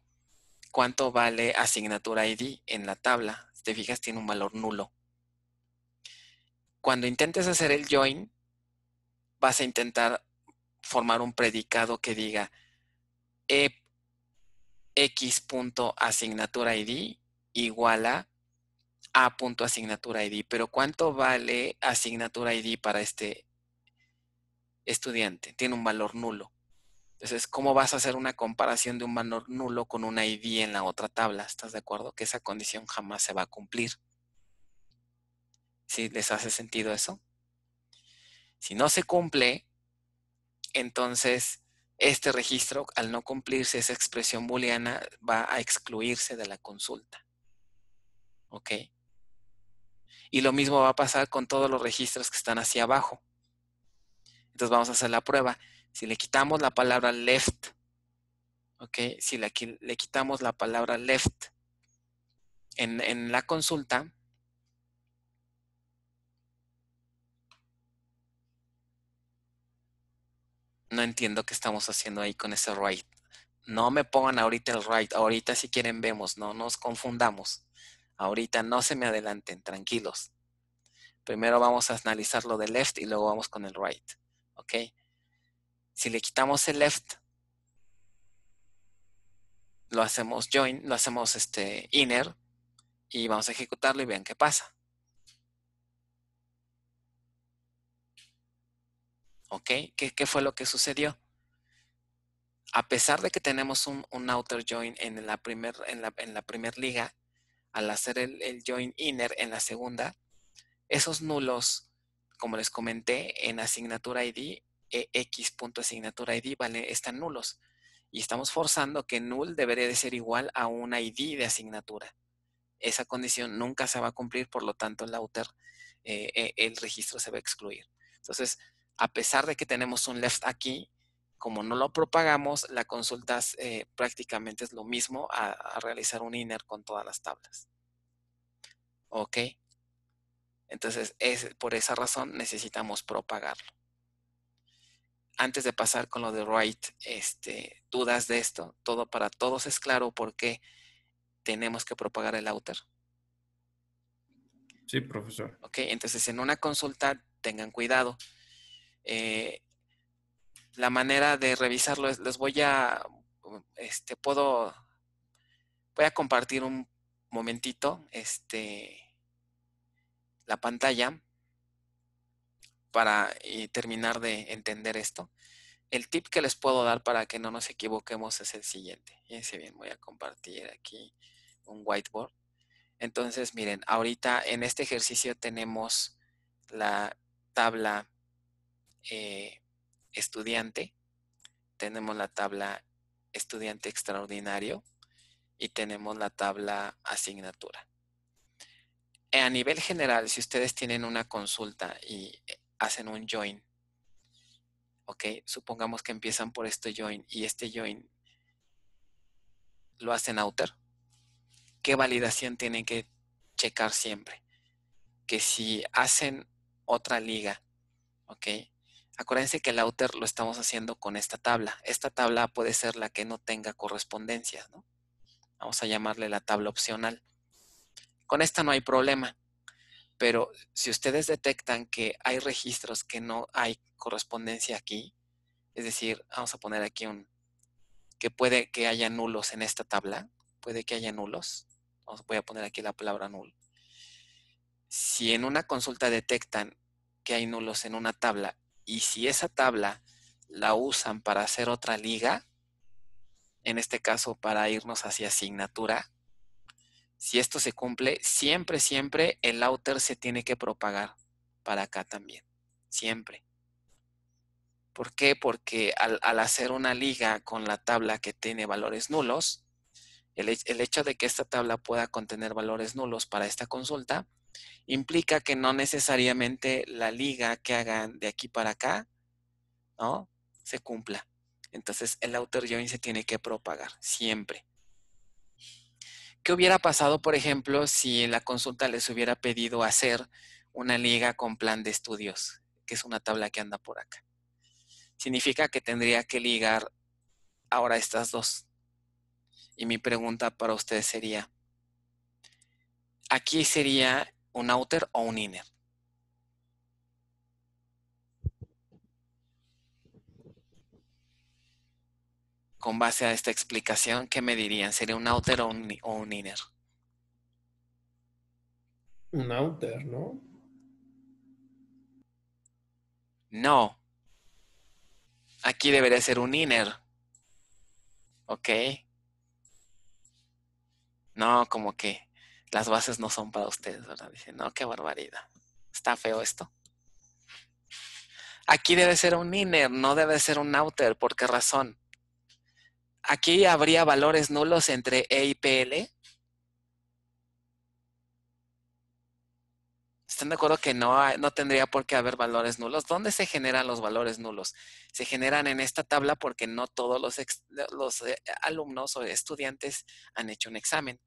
¿cuánto vale asignatura ID en la tabla? Si te fijas, tiene un valor nulo. Cuando intentes hacer el join, vas a intentar formar un predicado que diga e x.asignatura ID igual a a punto asignatura ID, pero ¿cuánto vale asignatura ID para este estudiante? Tiene un valor nulo. Entonces, ¿cómo vas a hacer una comparación de un valor nulo con una ID en la otra tabla? ¿Estás de acuerdo? Que esa condición jamás se va a cumplir. ¿Sí les hace sentido eso? Si no se cumple, entonces este registro, al no cumplirse esa expresión booleana, va a excluirse de la consulta. ¿Ok? Y lo mismo va a pasar con todos los registros que están hacia abajo. Entonces vamos a hacer la prueba. Si le quitamos la palabra left, ¿ok? Si le, quitamos la palabra left en, en la consulta, no entiendo qué estamos haciendo ahí con ese right. No me pongan ahorita el right. Ahorita si quieren vemos, no nos confundamos. Ahorita no se me adelanten, tranquilos. Primero vamos a analizar lo de left y luego vamos con el right. ¿Ok? Si le quitamos el left, lo hacemos join, lo hacemos este inner y vamos a ejecutarlo y vean qué pasa. ¿Ok? ¿Qué, fue lo que sucedió? A pesar de que tenemos un, outer join en la primer, en la, en la primer liga, al hacer el, join inner en la segunda, esos nulos, como les comenté, en asignatura ID, x.asignatura e, ID, están nulos. Y estamos forzando que null debería de ser igual a un ID de asignatura. Esa condición nunca se va a cumplir, por lo tanto, el outer, eh, e, el registro se va a excluir. Entonces, a pesar de que tenemos un left aquí, como no lo propagamos, la consulta eh, prácticamente es lo mismo a, realizar un inner con todas las tablas. ¿Ok? Entonces, es, por esa razón necesitamos propagarlo. Antes de pasar con lo de write, este, dudas de esto, todo para todos es claro por qué tenemos que propagar el outer. Sí, profesor. Ok, entonces en una consulta tengan cuidado. Eh, la manera de revisarlo es, les voy a, um, este, puedo, voy a compartir un momentito, este, la pantalla para eh, terminar de entender esto. El tip que les puedo dar para que no nos equivoquemos es el siguiente. Fíjense bien, voy a compartir aquí un whiteboard. Entonces, miren, ahorita en este ejercicio tenemos la tabla eh, estudiante, tenemos la tabla estudiante extraordinario y tenemos la tabla asignatura. Eh, a nivel general, si ustedes tienen una consulta y eh, hacen un join, ok, supongamos que empiezan por este join y este join lo hacen outer, ¿qué validación tienen que checar siempre? Que si hacen otra liga, ok, Acuérdense que el outer lo estamos haciendo con esta tabla. Esta tabla puede ser la que no tenga correspondencia. ¿no? Vamos a llamarle la tabla opcional. Con esta no hay problema, pero si ustedes detectan que hay registros que no hay correspondencia aquí, es decir, vamos a poner aquí un, que puede que haya nulos en esta tabla, puede que haya nulos, voy a poner aquí la palabra nulo. Si en una consulta detectan que hay nulos en una tabla y si esa tabla la usan para hacer otra liga, en este caso para irnos hacia asignatura, si esto se cumple, siempre, siempre el outer se tiene que propagar para acá también. Siempre. ¿Por qué? Porque al, hacer una liga con la tabla que tiene valores nulos, el hecho de que esta tabla pueda contener valores nulos para esta consulta, implica que no necesariamente la liga que hagan de aquí para acá, ¿no? Se cumpla. Entonces el outer join se tiene que propagar siempre. ¿Qué hubiera pasado, por ejemplo, si en la consulta les hubiera pedido hacer una liga con plan de estudios, que es una tabla que anda por acá? Significa que tendría que ligar ahora estas dos. Y mi pregunta para ustedes sería, aquí sería un outer o un inner. Con base a esta explicación, ¿qué me dirían? ¿Sería un outer o un, inner? Un outer, ¿no? No. Aquí debería ser un inner. ¿Ok? No, como que las bases no son para ustedes, ¿verdad? Dicen, no, qué barbaridad. Está feo esto. Aquí debe ser un inner, no debe ser un outer. ¿Por qué razón? Aquí habría valores nulos entre E y PL. ¿Están de acuerdo que no, no tendría por qué haber valores nulos? ¿Dónde se generan los valores nulos? Se generan en esta tabla porque no todos los, los eh, alumnos o estudiantes han hecho un examen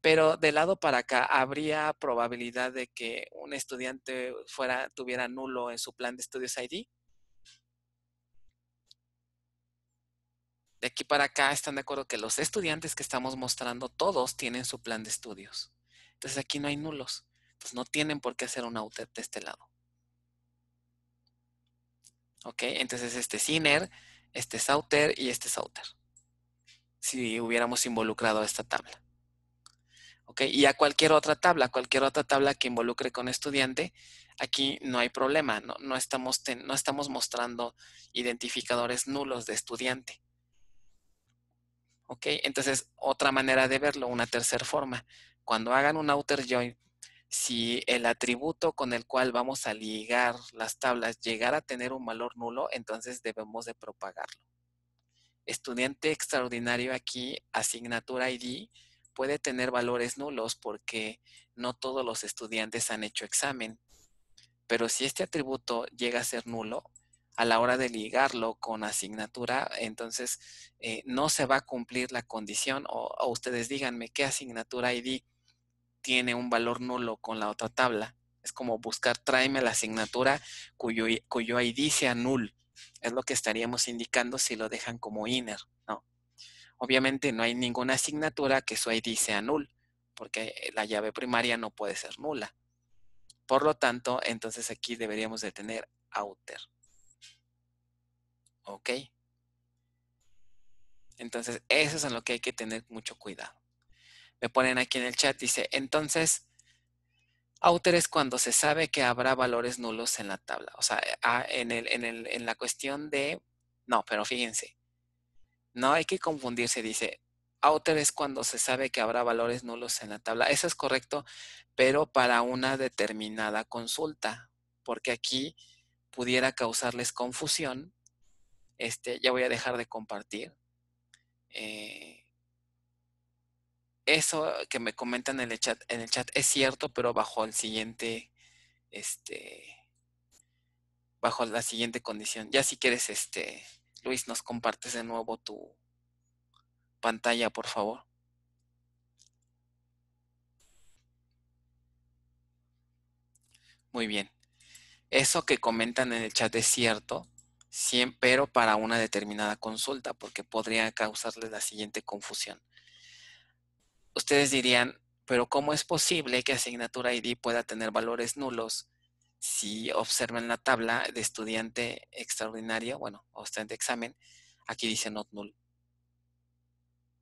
pero de lado para acá, ¿habría probabilidad de que un estudiante fuera, tuviera nulo en su plan de estudios ID? De aquí para acá están de acuerdo que los estudiantes que estamos mostrando, todos tienen su plan de estudios. Entonces aquí no hay nulos. Entonces no tienen por qué hacer un outer de este lado. ¿Ok? Entonces este es inner, este es outer y este es outer. Si hubiéramos involucrado esta tabla. Y a cualquier otra tabla, cualquier otra tabla que involucre con estudiante, aquí no hay problema, no, estamos, mostrando identificadores nulos de estudiante. ¿Ok? Entonces, otra manera de verlo, una tercera forma. Cuando hagan un outer join, si el atributo con el cual vamos a ligar las tablas llegara a tener un valor nulo, entonces debemos de propagarlo. Estudiante extraordinario aquí, asignatura ID, puede tener valores nulos porque no todos los estudiantes han hecho examen. Pero si este atributo llega a ser nulo, a la hora de ligarlo con asignatura, entonces eh, no se va a cumplir la condición o, ustedes díganme qué asignatura ID tiene un valor nulo con la otra tabla. Es como buscar, tráeme la asignatura cuyo, cuyo ID sea null. Es lo que estaríamos indicando si lo dejan como inner, ¿no? Obviamente no hay ninguna asignatura que su ID sea null, porque eh, la llave primaria no puede ser nula. Por lo tanto, entonces aquí deberíamos de tener outer. ¿Ok? Entonces, eso es en lo que hay que tener mucho cuidado. Me ponen aquí en el chat, dice, entonces, outer es cuando se sabe que habrá valores nulos en la tabla. O sea, eh, ah, en, en la cuestión de... No, pero fíjense, no hay que confundirse, dice. Outer es cuando se sabe que habrá valores nulos en la tabla. Eso es correcto, pero para una determinada consulta, porque aquí pudiera causarles confusión. Este, ya voy a dejar de compartir. Eh, eso que me comentan en el chat, en el chat es cierto, pero bajo el siguiente, este, bajo la siguiente condición. Ya si quieres, este, Luis, nos compartes de nuevo tu pantalla, por favor. Muy bien. Eso que comentan en el chat es cierto, pero para una determinada consulta, porque podría causarles la siguiente confusión. Ustedes dirían, pero ¿cómo es posible que asignatura ID pueda tener valores nulos si observan la tabla de estudiante extraordinario, bueno, o estudiante examen, aquí dice not null.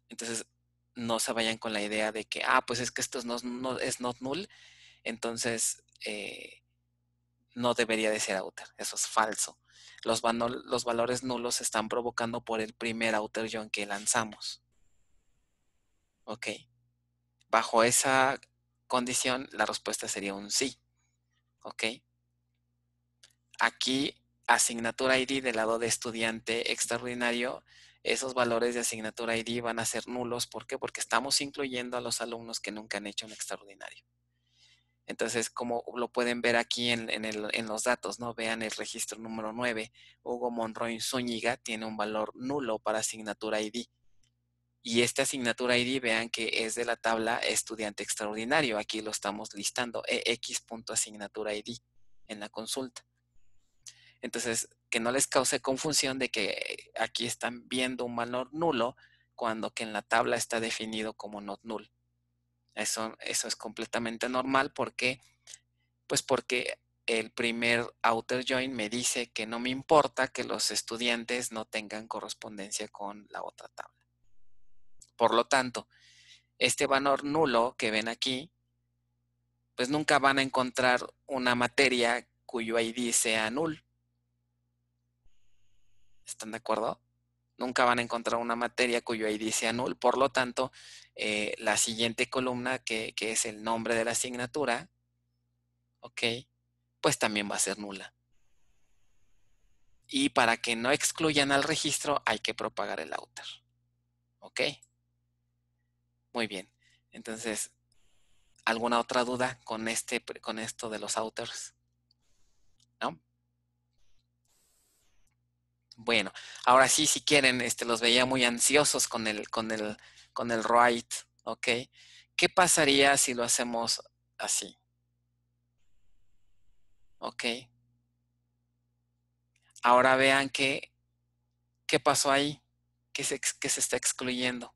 Entonces, no se vayan con la idea de que, ah, pues es que esto es not, no, null, entonces eh, no debería de ser outer. Eso es falso. Los, los valores nulos se están provocando por el primer outer join que lanzamos. Ok. Bajo esa condición, la respuesta sería un sí. ¿Ok? aquí asignatura ID del lado de estudiante extraordinario, esos valores de asignatura ID van a ser nulos. ¿Por qué? Porque estamos incluyendo a los alumnos que nunca han hecho un extraordinario. Entonces, como lo pueden ver aquí en, los datos, ¿no? Vean el registro número 9. Hugo Monroy Zúñiga tiene un valor nulo para asignatura ID. Y esta asignatura ID, vean que es de la tabla estudiante extraordinario. Aquí lo estamos listando, ex.asignatura ID en la consulta. Entonces, que no les cause confusión de que aquí están viendo un valor nulo cuando que en la tabla está definido como not null. Eso, eso es completamente normal porque, pues porque el primer outer join me dice que no me importa que los estudiantes no tengan correspondencia con la otra tabla. Por lo tanto, este valor nulo que ven aquí, pues nunca van a encontrar una materia cuyo ID sea null. ¿Están de acuerdo? Nunca van a encontrar una materia cuyo ID sea null. Por lo tanto, eh, la siguiente columna, que, es el nombre de la asignatura, ¿ok? Pues también va a ser nula. Y para que no excluyan al registro, hay que propagar el outer. ¿Ok? Muy bien. Entonces, ¿alguna otra duda con, este, con esto de los outers? Bueno, ahora sí, si quieren, este, los veía muy ansiosos con el, con el, con el write, ¿ok? ¿Qué pasaría si lo hacemos así? ¿Ok? Ahora vean que, qué pasó ahí, qué se, está excluyendo.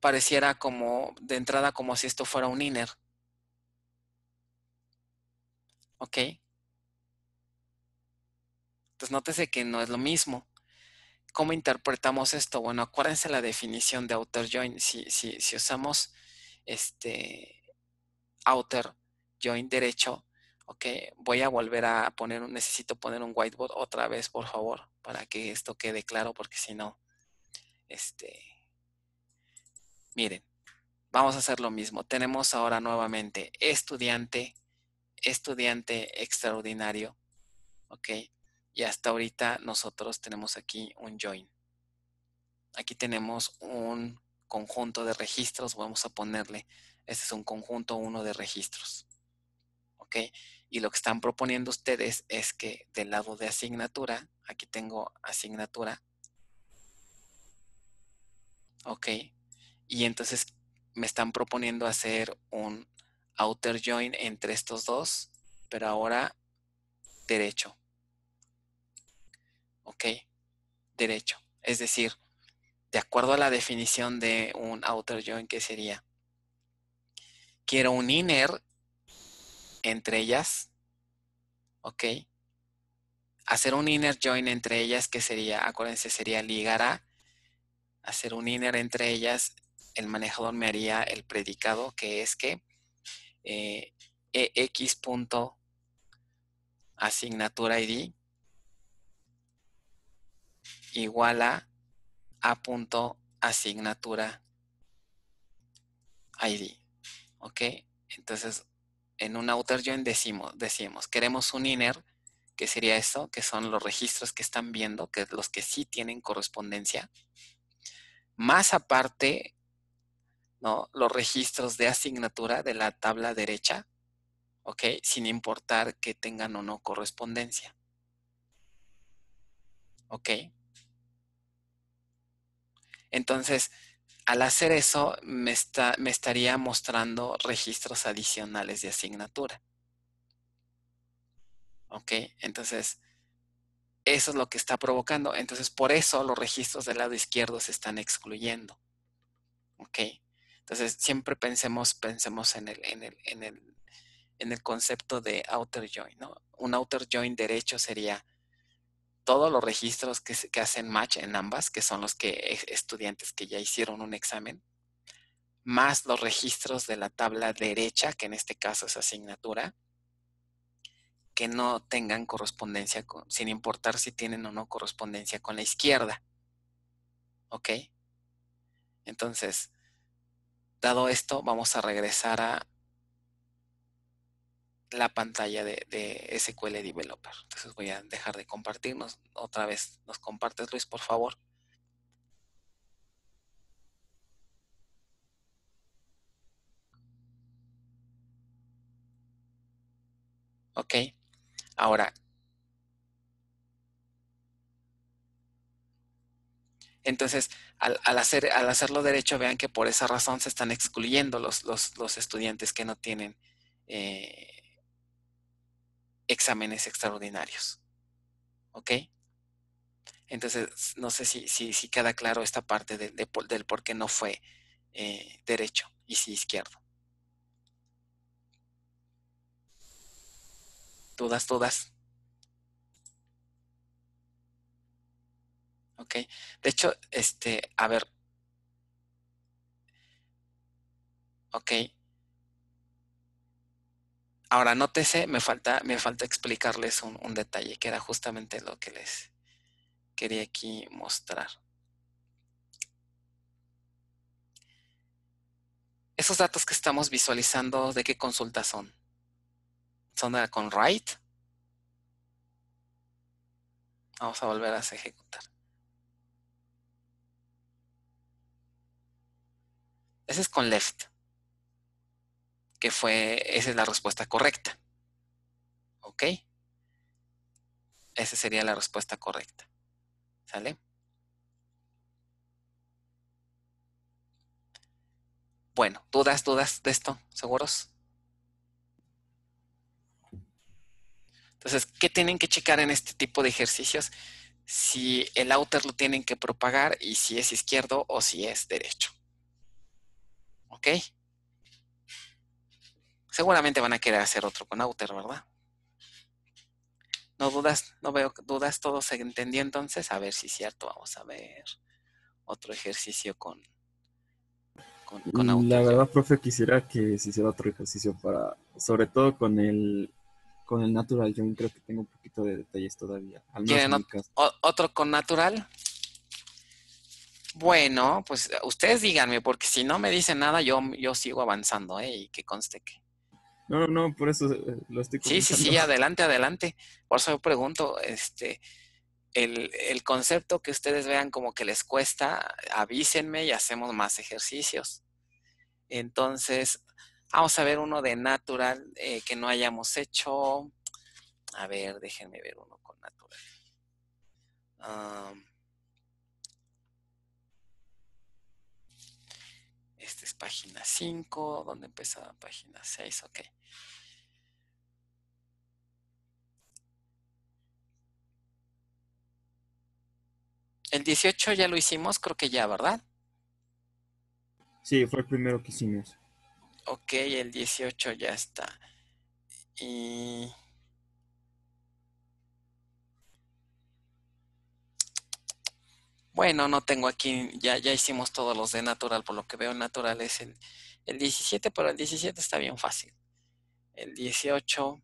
Pareciera como, de entrada, como si esto fuera un inner. ¿Ok? Entonces, pues, nótese que no es lo mismo. ¿Cómo interpretamos esto? Bueno, acuérdense la definición de outer join. Si, usamos este outer join derecho, ok, voy a volver a poner, un, necesito poner un whiteboard otra vez, por favor, para que esto quede claro, porque si no, este, miren, vamos a hacer lo mismo. Tenemos ahora nuevamente estudiante, estudiante extraordinario, ok, y hasta ahorita nosotros tenemos aquí un join. Aquí tenemos un conjunto de registros, vamos a ponerle, este es un conjunto uno de registros. ¿Ok? Y lo que están proponiendo ustedes es que del lado de asignatura, aquí tengo asignatura. ¿Ok? Y entonces me están proponiendo hacer un outer join entre estos dos, pero ahora derecho ok, derecho. Es decir, de acuerdo a la definición de un outer join ¿qué sería, quiero un inner entre ellas, ok, hacer un inner join entre ellas que sería, acuérdense, sería ligar a, hacer un inner entre ellas, el manejador me haría el predicado que es que eh, e asignatura id igual a a punto asignatura ID. ¿Ok? Entonces, en un outer join decimos, decimos, queremos un inner, que sería esto, que son los registros que están viendo, que los que sí tienen correspondencia, más aparte, ¿no? Los registros de asignatura de la tabla derecha, ¿ok? Sin importar que tengan o no correspondencia. ¿Ok? Entonces, al hacer eso, me, está, me estaría mostrando registros adicionales de asignatura. ¿Ok? Entonces, eso es lo que está provocando. Entonces, por eso los registros del lado izquierdo se están excluyendo. ¿Ok? Entonces, siempre pensemos, pensemos en, el, en, el, en el concepto de outer join, ¿no? Un outer join derecho sería todos los registros que, hacen match en ambas, que son los que e, estudiantes que ya hicieron un examen, más los registros de la tabla derecha, que en este caso es asignatura, que no tengan correspondencia, con, sin importar si tienen o no correspondencia con la izquierda. ¿Ok? Entonces, dado esto, vamos a regresar a la pantalla de, SQL Developer. Entonces voy a dejar de compartirnos. Otra vez nos compartes, Luis, por favor. Ok. Ahora. Entonces, al, hacer, al hacerlo derecho, vean que por esa razón se están excluyendo los, los, los estudiantes que no tienen eh, exámenes extraordinarios. ¿Ok? Entonces, no sé si, si, queda claro esta parte de, del por qué no fue eh, derecho y si izquierdo. Dudas, dudas. Ok. De hecho, este, a ver. Ok. Ahora, nótese, me falta, me explicarles un, un detalle, que era justamente lo que les quería aquí mostrar. Esos datos que estamos visualizando, ¿de qué consulta son? ¿Son con write? Vamos a volver a ejecutar. Ese es con left que fue, esa es la respuesta correcta. ¿Ok? Esa sería la respuesta correcta. ¿Sale? Bueno, ¿dudas, dudas de esto? ¿Seguros? Entonces, ¿qué tienen que checar en este tipo de ejercicios? Si el outer lo tienen que propagar y si es izquierdo o si es derecho. ¿Ok? Seguramente van a querer hacer otro con Outer, ¿verdad? No dudas, no veo dudas, todo se entendió entonces. A ver si es cierto, vamos a ver otro ejercicio con, con, mm, Outer. La verdad, profe, quisiera que se hiciera otro ejercicio para, sobre todo con el con el natural, yo creo que tengo un poquito de detalles todavía. otro con natural? Bueno, pues ustedes díganme, porque si no me dicen nada, yo, yo sigo avanzando, ¿eh? Y que conste que, no, no, por eso eh, lo estoy Sí, sí, sí, adelante, adelante. Por eso yo pregunto, este, el, concepto que ustedes vean como que les cuesta, avísenme y hacemos más ejercicios. Entonces, vamos a ver uno de natural eh, que no hayamos hecho. A ver, déjenme ver uno con natural. Esta es página 5, donde empezaba página 6, ok. El 18 ya lo hicimos, creo que ya, ¿verdad? Sí, fue el primero que hicimos. Ok, el 18 ya está. Y... Bueno, no tengo aquí, ya, ya hicimos todos los de natural, por lo que veo natural es el, el 17, pero el 17 está bien fácil. El 18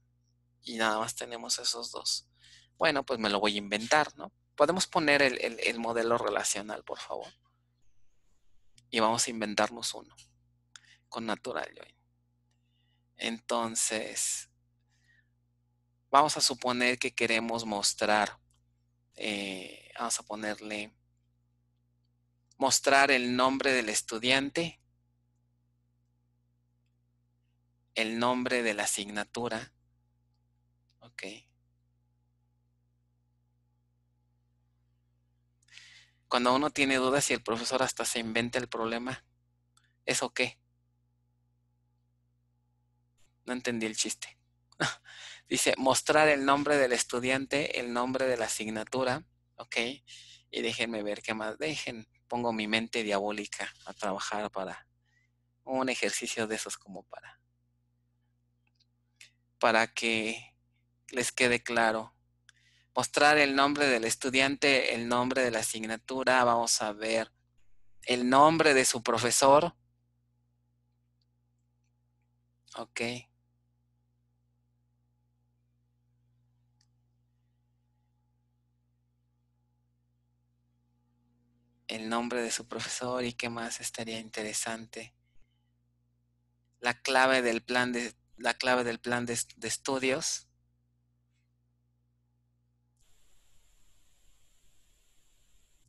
y nada más tenemos esos dos. Bueno, pues me lo voy a inventar, ¿no? podemos poner el, modelo relacional, por favor. Y vamos a inventarnos uno con natural join. Entonces, vamos a suponer que queremos mostrar, eh, vamos a ponerle, mostrar el nombre del estudiante, el nombre de la asignatura, ok, Cuando uno tiene dudas y el profesor hasta se inventa el problema, ¿eso qué? No entendí el chiste. Dice, mostrar el nombre del estudiante, el nombre de la asignatura, ¿ok? Y déjenme ver qué más. Dejen, pongo mi mente diabólica a trabajar para un ejercicio de esos como para para que les quede claro mostrar el nombre del estudiante, el nombre de la asignatura, vamos a ver el nombre de su profesor. Ok. El nombre de su profesor y qué más estaría interesante. La clave del plan de, la clave del plan de estudios.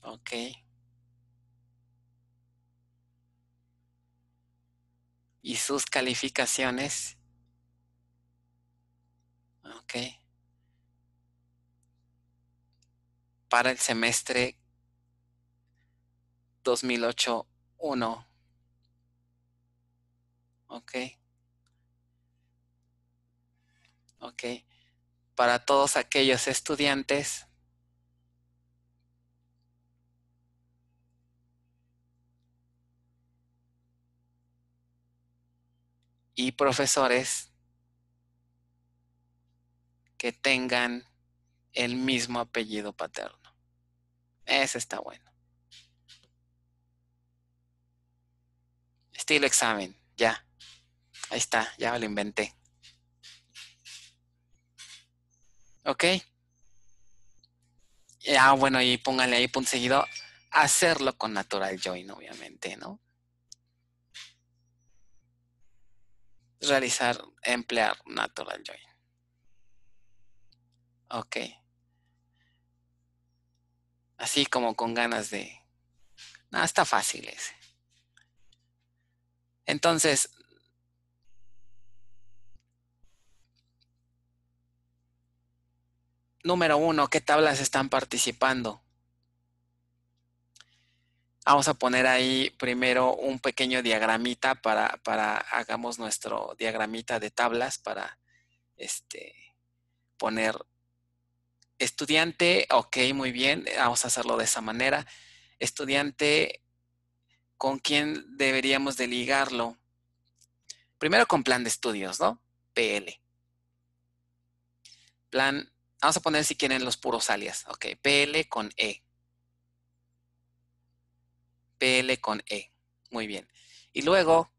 Ok. ¿Y sus calificaciones? okay. Para el semestre 2008-1. Ok. Ok. Para todos aquellos estudiantes y profesores que tengan el mismo apellido paterno. Ese está bueno. Estilo examen, ya. Ahí está, ya lo inventé. ¿Ok? Ah, bueno, y póngale ahí punto seguido. Hacerlo con natural join, obviamente, ¿no? realizar, emplear natural join. Ok. Así como con ganas de... Nada, está fácil ese. Entonces, número uno, ¿qué tablas están participando? Vamos a poner ahí primero un pequeño diagramita para, para hagamos nuestro diagramita de tablas para este, poner estudiante, ok, muy bien, vamos a hacerlo de esa manera. Estudiante, ¿con quién deberíamos de ligarlo? Primero con plan de estudios, ¿no? PL. Plan, vamos a poner si quieren los puros alias, ok, PL con E. PL con E. Muy bien. Y luego,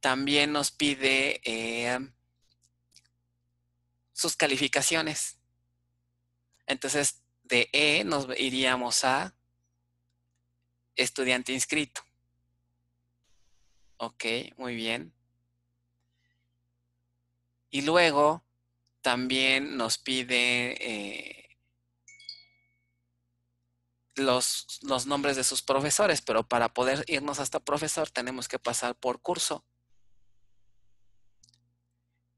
también nos pide eh, sus calificaciones. Entonces, de E nos iríamos a estudiante inscrito. Ok, muy bien. Y luego también nos pide eh, los, los nombres de sus profesores, pero para poder irnos hasta profesor tenemos que pasar por curso.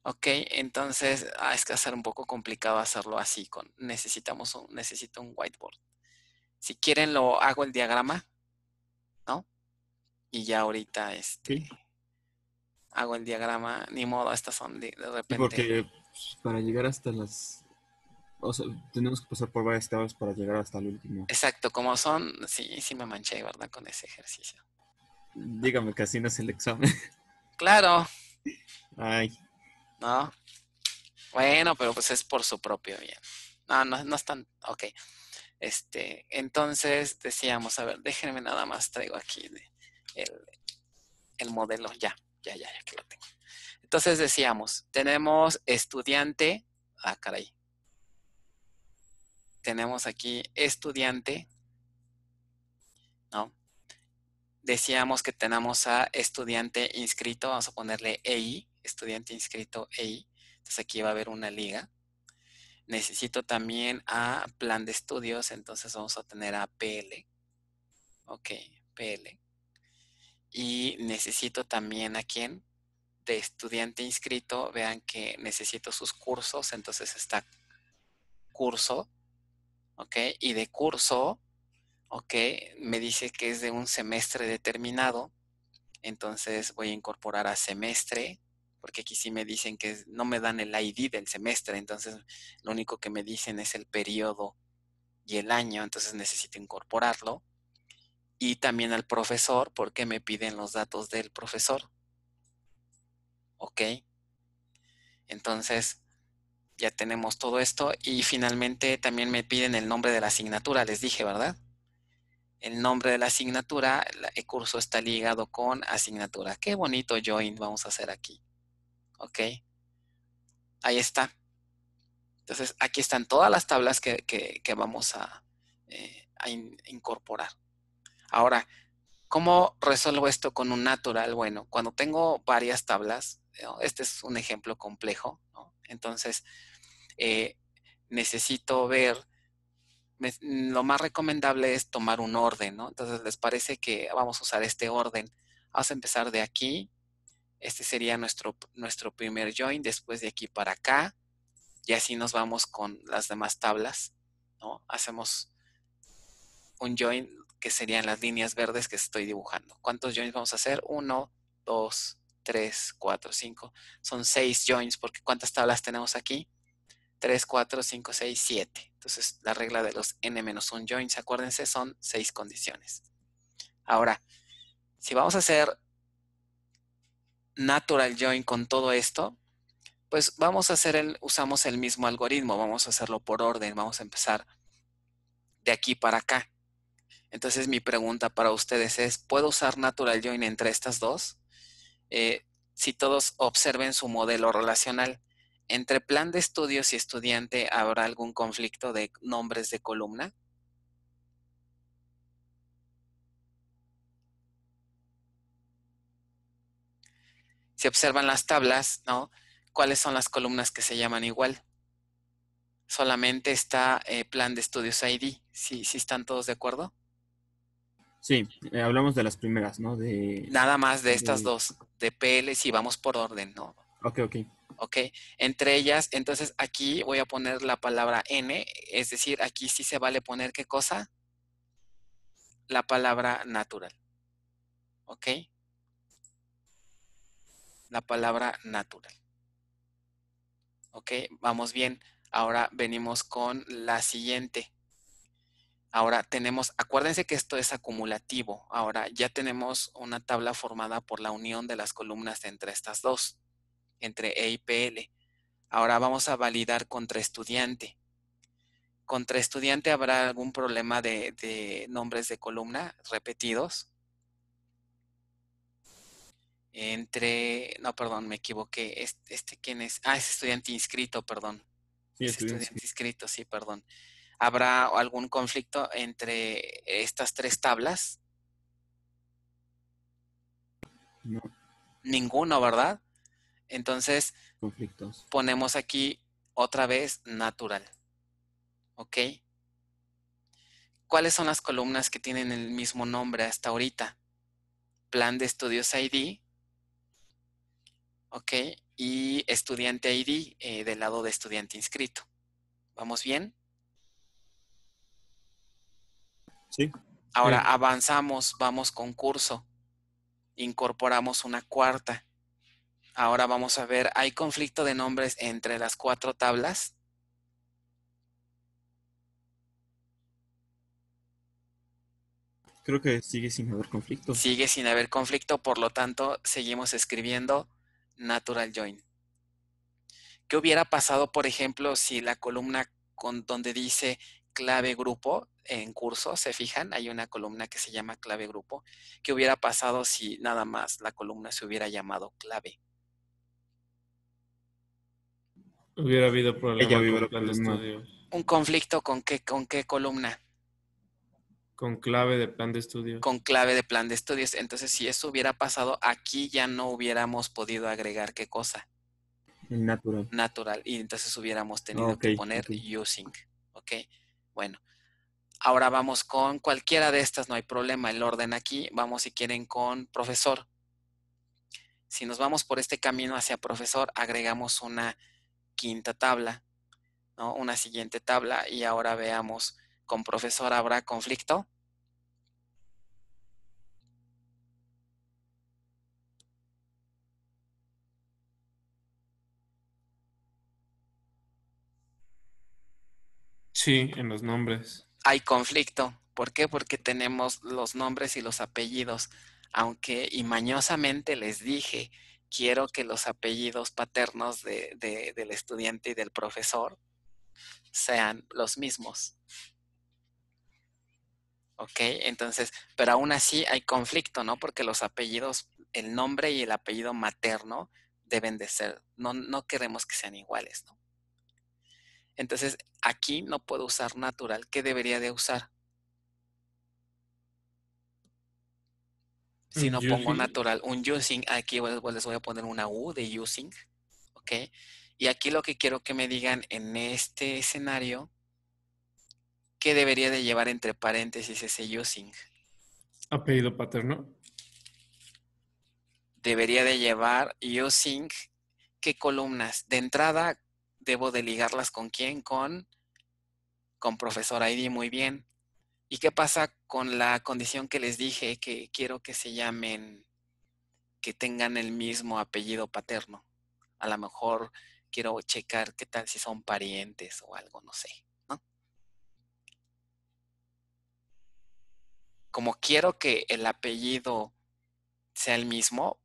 Ok, entonces ah, es que va a ser un poco complicado hacerlo así. Con, necesitamos un, necesito un whiteboard. Si quieren lo hago el diagrama, ¿no? Y ya ahorita este hago el diagrama. Ni modo, estas son de, repente. porque pues, para llegar hasta las tenemos que pasar por varias etapas para llegar hasta el último. Exacto, como son, sí, sí me manché, ¿verdad? Con ese ejercicio. Dígame que así no es el examen. Claro. Ay. No. Bueno, pero pues es por su propio bien. No, no, no es tan, ok. Este, entonces decíamos, a ver, déjenme nada más, traigo aquí el, el modelo, ya, ya, ya, ya que lo tengo. Entonces decíamos, tenemos estudiante, ah, caray, tenemos aquí estudiante, ¿no? Decíamos que tenemos a estudiante inscrito, vamos a ponerle EI, estudiante inscrito EI. Entonces aquí va a haber una liga. Necesito también a plan de estudios, entonces vamos a tener a PL. Ok, PL. Y necesito también a quién? De estudiante inscrito, vean que necesito sus cursos, entonces está curso y de curso, ¿ok? Me dice que es de un semestre determinado, entonces voy a incorporar a semestre, porque aquí sí me dicen que no me dan el ID del semestre, entonces lo único que me dicen es el periodo y el año, entonces necesito incorporarlo. Y también al profesor, porque me piden los datos del profesor. ¿Ok? Entonces, ya tenemos todo esto. Y finalmente también me piden el nombre de la asignatura, les dije, ¿verdad? El nombre de la asignatura, el curso está ligado con asignatura. Qué bonito join vamos a hacer aquí. ¿Ok? Ahí está. Entonces, aquí están todas las tablas que, vamos a, eh, incorporar. Ahora, ¿cómo resuelvo esto con un natural? Bueno, cuando tengo varias tablas, este es un ejemplo complejo, ¿no? Entonces, eh, necesito ver, lo más recomendable es tomar un orden, ¿no? Entonces, les parece que vamos a usar este orden. Vamos a empezar de aquí. Este sería nuestro, nuestro primer join, después de aquí para acá. Y así nos vamos con las demás tablas, ¿no? Hacemos un join que serían las líneas verdes que estoy dibujando. ¿Cuántos joins vamos a hacer? Uno, dos, 3, 4, 5. Son 6 joins porque ¿cuántas tablas tenemos aquí? 3, 4, 5, 6, 7. Entonces la regla de los n-1 joins, acuérdense, son 6 condiciones. Ahora, si vamos a hacer natural join con todo esto, pues vamos a hacer el, usamos el mismo algoritmo, vamos a hacerlo por orden, vamos a empezar de aquí para acá. Entonces mi pregunta para ustedes es, ¿puedo usar natural join entre estas dos? Eh, si todos observen su modelo relacional. Entre plan de estudios y estudiante, ¿habrá algún conflicto de nombres de columna? Si observan las tablas, ¿no? ¿Cuáles son las columnas que se llaman igual? Solamente está eh, plan de estudios ID. ¿Sí, están todos de acuerdo? Sí, eh, hablamos de las primeras, ¿no? De, Nada más de estas dos de PL si vamos por orden, ¿no? Ok, ok. Ok, entre ellas, entonces aquí voy a poner la palabra N, es decir, aquí sí se vale poner qué cosa? La palabra natural. Ok. La palabra natural. Ok, vamos bien. Ahora venimos con la siguiente. Ahora tenemos, acuérdense que esto es acumulativo. Ahora ya tenemos una tabla formada por la unión de las columnas entre estas dos, entre E y PL. Ahora vamos a validar contra estudiante. ¿Contra estudiante habrá algún problema de, nombres de columna repetidos? Entre, no, perdón, me equivoqué. Este, quién es? Ah, es estudiante inscrito, perdón. es estudiante inscrito, sí, perdón. ¿Habrá algún conflicto entre estas tres tablas? No. Ninguno, ¿verdad? Entonces, ponemos aquí otra vez natural. ¿Ok? ¿Cuáles son las columnas que tienen el mismo nombre hasta ahorita? Plan de estudios ID. ¿Ok? Y estudiante ID eh, del lado de estudiante inscrito. ¿Vamos bien? Sí. Ahora avanzamos, vamos con curso. Incorporamos una cuarta. Ahora vamos a ver, ¿hay conflicto de nombres entre las cuatro tablas? Creo que sigue sin haber conflicto. Sigue sin haber conflicto, por lo tanto, seguimos escribiendo natural join. ¿Qué hubiera pasado, por ejemplo, si la columna con donde dice clave grupo en curso, se fijan, hay una columna que se llama clave grupo. ¿Qué hubiera pasado si nada más la columna se hubiera llamado clave? Hubiera habido ¿Un conflicto con qué, con qué columna? Con clave de plan de estudios. Con clave de plan de estudios. Entonces, si eso hubiera pasado, aquí ya no hubiéramos podido agregar qué cosa. Natural. Natural. Y entonces hubiéramos tenido ah, que poner using. ¿Ok? Bueno, ahora vamos con cualquiera de estas, no hay problema, el orden aquí, vamos si quieren con profesor. Si nos vamos por este camino hacia profesor, agregamos una quinta tabla, ¿no? una siguiente tabla y ahora veamos, con profesor habrá conflicto. Sí, en los nombres. Hay conflicto. ¿Por qué? Porque tenemos los nombres y los apellidos. Aunque y mañosamente les dije, quiero que los apellidos paternos del estudiante y del profesor sean los mismos. ¿Ok? Entonces, pero aún así hay conflicto, ¿no? Porque los apellidos, el nombre y el apellido materno deben de ser, no, no queremos que sean iguales, ¿no? Entonces, aquí no puedo usar natural. ¿Qué debería de usar? Si no pongo natural, un using, aquí les voy a poner una U de using, ¿ok? Y aquí lo que quiero que me digan en este escenario, ¿qué debería de llevar entre paréntesis ese using? Apellido paterno. Debería de llevar using, ¿qué columnas? De entrada, debo de ligarlas con quién, con, con profesor ID, muy bien. ¿Y qué pasa con la condición que les dije que quiero que se llamen, que tengan el mismo apellido paterno? A lo mejor quiero checar qué tal si son parientes o algo, no sé. Como quiero que el apellido sea el mismo,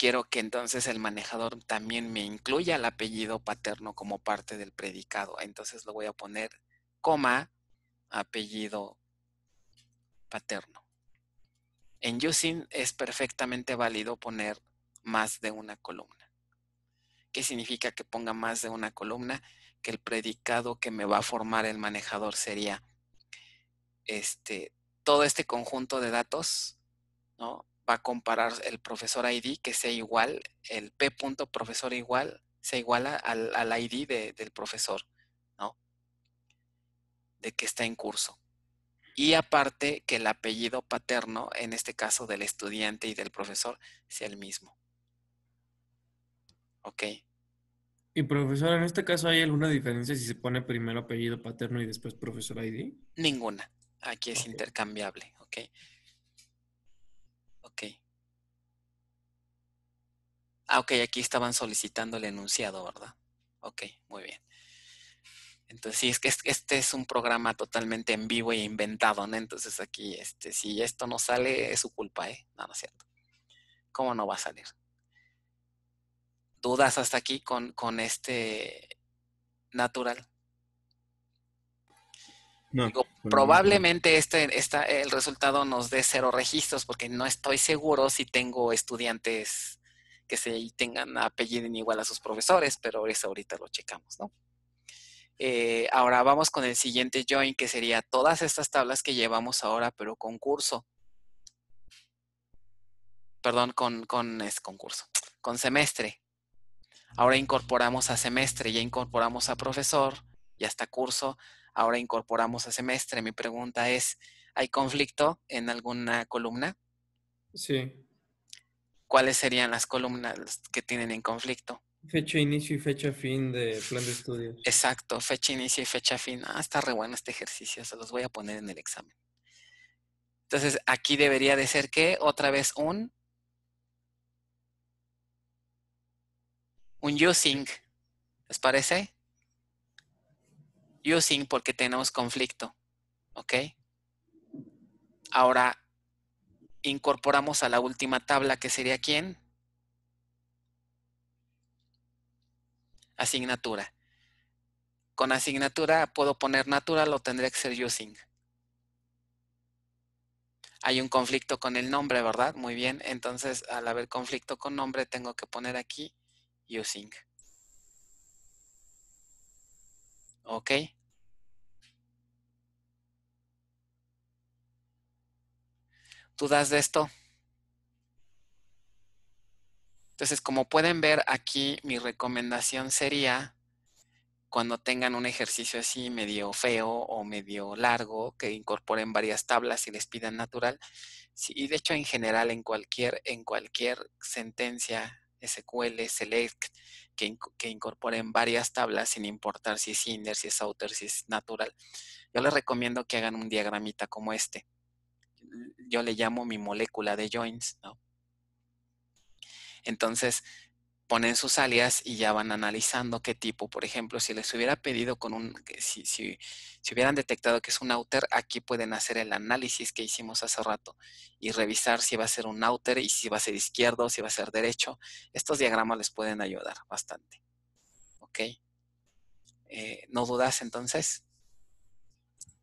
quiero que entonces el manejador también me incluya el apellido paterno como parte del predicado. Entonces lo voy a poner coma apellido paterno. En using es perfectamente válido poner más de una columna. ¿Qué significa que ponga más de una columna? Que el predicado que me va a formar el manejador sería este, todo este conjunto de datos, ¿no? va a comparar el profesor ID que sea igual, el p profesor igual, sea igual al, ID del profesor, ¿no? De que está en curso. Y aparte que el apellido paterno, en este caso del estudiante y del profesor, sea el mismo. ¿Ok? Y profesor, en este caso, ¿hay alguna diferencia si se pone primero apellido paterno y después profesor ID? Ninguna. Aquí es intercambiable, ¿ok? Ah, ok, aquí estaban solicitando el enunciado, ¿verdad? Ok, muy bien. Entonces, sí, es que este es un programa totalmente en vivo e inventado, ¿no? Entonces, aquí, este, si esto no sale, es su culpa, ¿eh? No, no cierto. ¿Cómo no va a salir? ¿Dudas hasta aquí con, con este natural? No, probablemente este, el resultado nos dé cero registros porque no estoy seguro si tengo estudiantes que se tengan apellido igual a sus profesores, pero eso ahorita lo checamos, ¿no? Eh, ahora vamos con el siguiente join, que sería todas estas tablas que llevamos ahora, pero con curso. Perdón, con, con es concurso, con semestre. Ahora incorporamos a semestre, ya incorporamos a profesor, ya está curso, ahora incorporamos a semestre. Mi pregunta es, ¿hay conflicto en alguna columna? Sí cuáles serían las columnas que tienen en conflicto. Fecha inicio y fecha fin de plan de estudios. Exacto, fecha inicio y fecha fin. Ah, está re bueno este ejercicio, se los voy a poner en el examen. Entonces, aquí debería de ser que otra vez un un using. ¿Les parece? Using porque tenemos conflicto. ¿Ok? Ahora, incorporamos a la última tabla que sería quién? Asignatura. Con asignatura puedo poner natural o tendría que ser using. Hay un conflicto con el nombre, ¿verdad? Muy bien. Entonces, al haber conflicto con nombre, tengo que poner aquí using. ¿Ok? ¿Dudas de esto? Entonces, como pueden ver aquí, mi recomendación sería cuando tengan un ejercicio así medio feo o medio largo, que incorporen varias tablas y les pidan natural. y de hecho, en general, en cualquier, en cualquier sentencia SQL, Select, que, incorporen varias tablas sin importar si es inner, si es outer, si es natural, yo les recomiendo que hagan un diagramita como este yo le llamo mi molécula de joins, ¿no? Entonces, ponen sus alias y ya van analizando qué tipo. Por ejemplo, si les hubiera pedido con un, si, si, hubieran detectado que es un outer, aquí pueden hacer el análisis que hicimos hace rato y revisar si va a ser un outer y si va a ser izquierdo, si va a ser derecho. Estos diagramas les pueden ayudar bastante. ¿Ok? Eh, ¿No dudas entonces?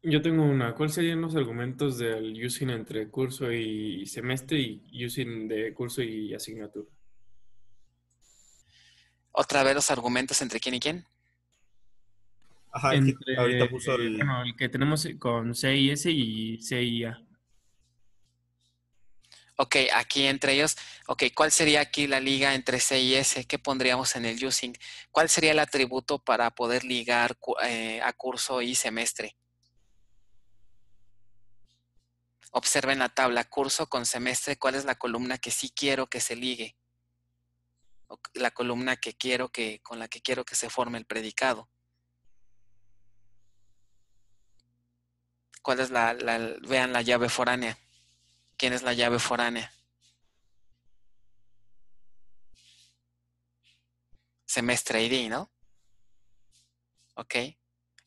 Yo tengo una. ¿Cuáles serían los argumentos del using entre curso y semestre y using de curso y asignatura? Otra vez los argumentos entre quién y quién. Ajá, que ahorita puso el... el que tenemos con CIS y CIA. Ok, aquí entre ellos, ok, ¿cuál sería aquí la liga entre C y S? ¿Qué pondríamos en el using? ¿Cuál sería el atributo para poder ligar eh, a curso y semestre? Observen en la tabla curso con semestre cuál es la columna que sí quiero que se ligue. la columna que quiero que, con la que quiero que se forme el predicado. ¿Cuál es la, vean la llave foránea? ¿Quién es la llave foránea? Semestre ID, ¿no? Ok.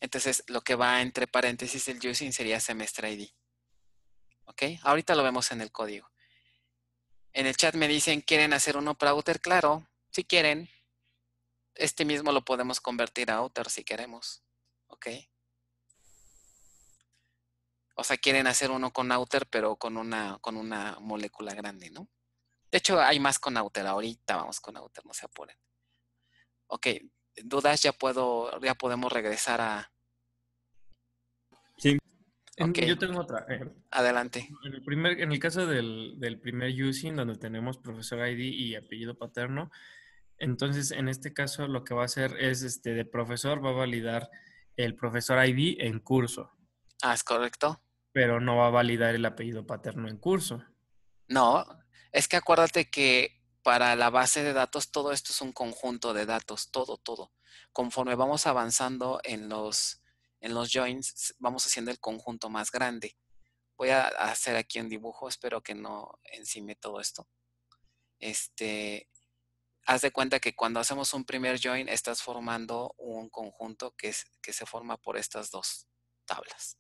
Entonces, lo que va entre paréntesis del using sería semestre ID. ¿Ok? Ahorita lo vemos en el código. En el chat me dicen, ¿quieren hacer uno para outer? Claro, si quieren. Este mismo lo podemos convertir a outer si queremos. ¿Ok? O sea, quieren hacer uno con outer, pero con una, con una molécula grande, ¿no? De hecho, hay más con outer. Ahorita vamos con outer, no se apuren. Ok, dudas ya puedo, ya podemos regresar a, yo tengo otra. Eh, Adelante. En el, primer, en el caso del, primer using, donde tenemos profesor ID y apellido paterno, entonces en este caso lo que va a hacer es, este, de profesor va a validar el profesor ID en curso. Ah, es correcto. Pero no va a validar el apellido paterno en curso. No, es que acuérdate que para la base de datos todo esto es un conjunto de datos, todo, todo. Conforme vamos avanzando en los en los joins vamos haciendo el conjunto más grande. Voy a hacer aquí un dibujo, espero que no encime todo esto. Este, haz de cuenta que cuando hacemos un primer join estás formando un conjunto que, se forma por estas dos tablas.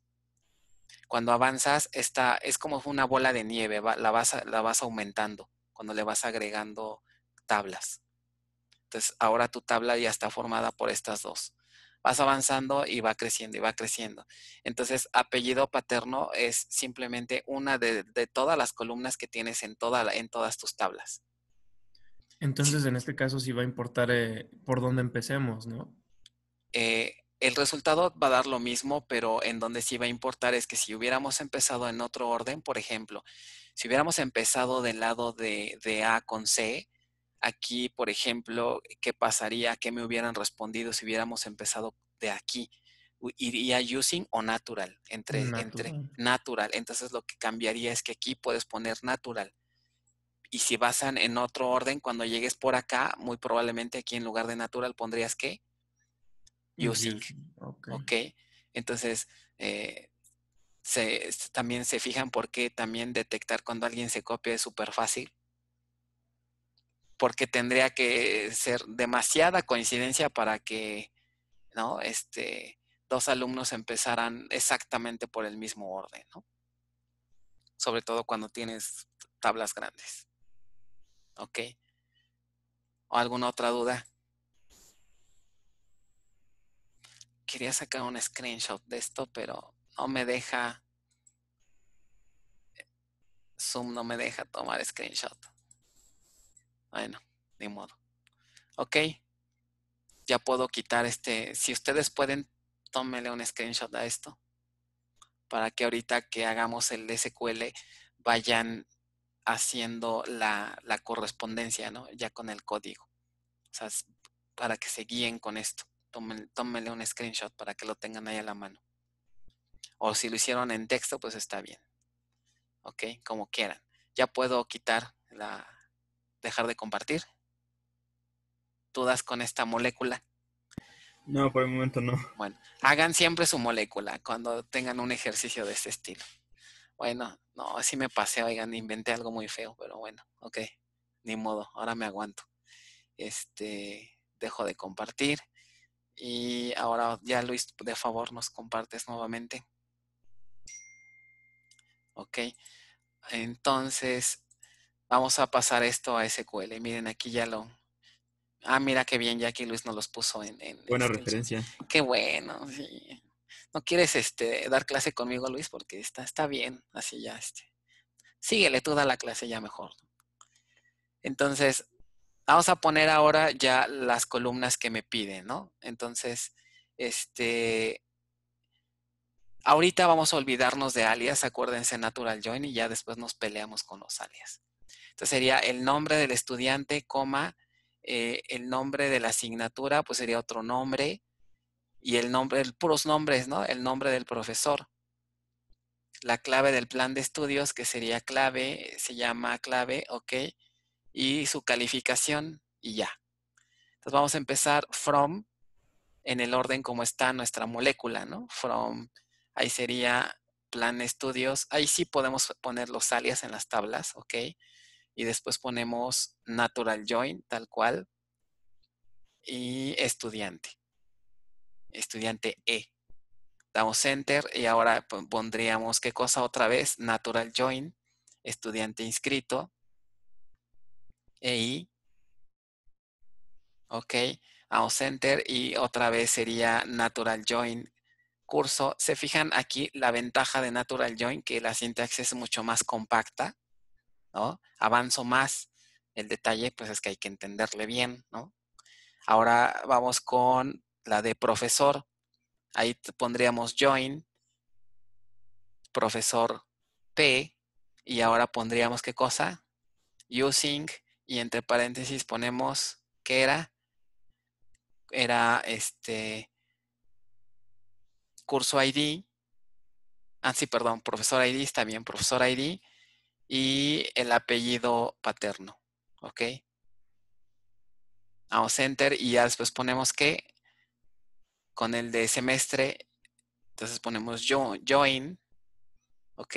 Cuando avanzas, esta es como una bola de nieve, la, vas, la vas aumentando cuando le vas agregando tablas. Entonces, ahora tu tabla ya está formada por estas dos vas avanzando y va creciendo y va creciendo. Entonces, apellido paterno es simplemente una de, todas las columnas que tienes en, toda en todas tus tablas. Entonces, en este caso sí va a importar eh, por dónde empecemos, ¿no? Eh, el resultado va a dar lo mismo, pero en donde sí va a importar es que si hubiéramos empezado en otro orden, por ejemplo, si hubiéramos empezado del lado de A con C, Aquí, por ejemplo, ¿qué pasaría? ¿Qué me hubieran respondido si hubiéramos empezado de aquí? iría using o natural, entre natural. entre natural. Entonces lo que cambiaría es que aquí puedes poner natural. Y si basan en otro orden, cuando llegues por acá, muy probablemente aquí en lugar de natural pondrías que using. Okay. ok. Entonces, eh, también se fijan porque también detectar cuando alguien se copia es súper fácil porque tendría que ser demasiada coincidencia para que, ¿no? Este, dos alumnos empezaran exactamente por el mismo orden, ¿no? Sobre todo cuando tienes tablas grandes. ¿Ok? ¿O alguna otra duda? Quería sacar un screenshot de esto, pero no me deja. Zoom no me deja tomar screenshot. Bueno, de modo. Ok. Ya puedo quitar este. Si ustedes pueden, tómenle un screenshot a esto. Para que ahorita que hagamos el SQL vayan haciendo la, correspondencia, ¿no? Ya con el código. O sea, para que se guíen con esto. Tómenle, tómenle un screenshot para que lo tengan ahí a la mano. O si lo hicieron en texto, pues está bien. ¿ok? Como quieran. Ya puedo quitar la, dejar de compartir? ¿Tú con esta molécula? No, por el momento no. Bueno, hagan siempre su molécula cuando tengan un ejercicio de este estilo. Bueno, no, así me pasé, oigan, inventé algo muy feo, pero bueno, ok, ni modo, ahora me aguanto. Este, dejo de compartir. Y ahora ya Luis, de favor, nos compartes nuevamente. Ok. Entonces, Vamos a pasar esto a SQL. Miren, aquí ya lo... Ah, mira qué bien, ya aquí Luis nos los puso en... Buena este, referencia. Qué bueno, ¿No quieres este, dar clase conmigo, Luis? Porque está, está bien, así ya. Este. Síguele tú, da la clase ya mejor. Entonces, vamos a poner ahora ya las columnas que me piden, ¿no? Entonces, este, ahorita vamos a olvidarnos de alias, acuérdense Natural Join y ya después nos peleamos con los alias. Entonces este, sería el nombre del estudiante, coma, eh, el nombre de la asignatura, pues sería otro nombre, y el nombre, puros nombres, ¿no? El nombre del profesor. La clave del plan de estudios, que sería clave, se llama clave, ok, y su calificación, y ya. Entonces vamos a empezar from, en el orden como está nuestra molécula, ¿no? From, ahí sería plan estudios. Ahí sí podemos poner los alias en las tablas, ¿ok? y después ponemos natural join, tal cual, y estudiante, estudiante E. Damos enter y ahora pondríamos, ¿qué cosa otra vez? Natural join, estudiante inscrito, EI. Ok, damos enter y otra vez sería natural join, curso. Se fijan aquí la ventaja de natural join, que la sintaxis es mucho más compacta Avanzo más. El detalle, pues, es que hay que entenderle bien, ¿no? Ahora vamos con la de profesor. Ahí pondríamos join, profesor P, y ahora pondríamos qué cosa? Using, y entre paréntesis ponemos, ¿qué era? Era este curso ID. Ah, sí, perdón, profesor ID, está bien, profesor ID, y el apellido paterno, ¿ok? Vamos enter y ya después ponemos que con el de semestre, entonces ponemos join, ¿ok?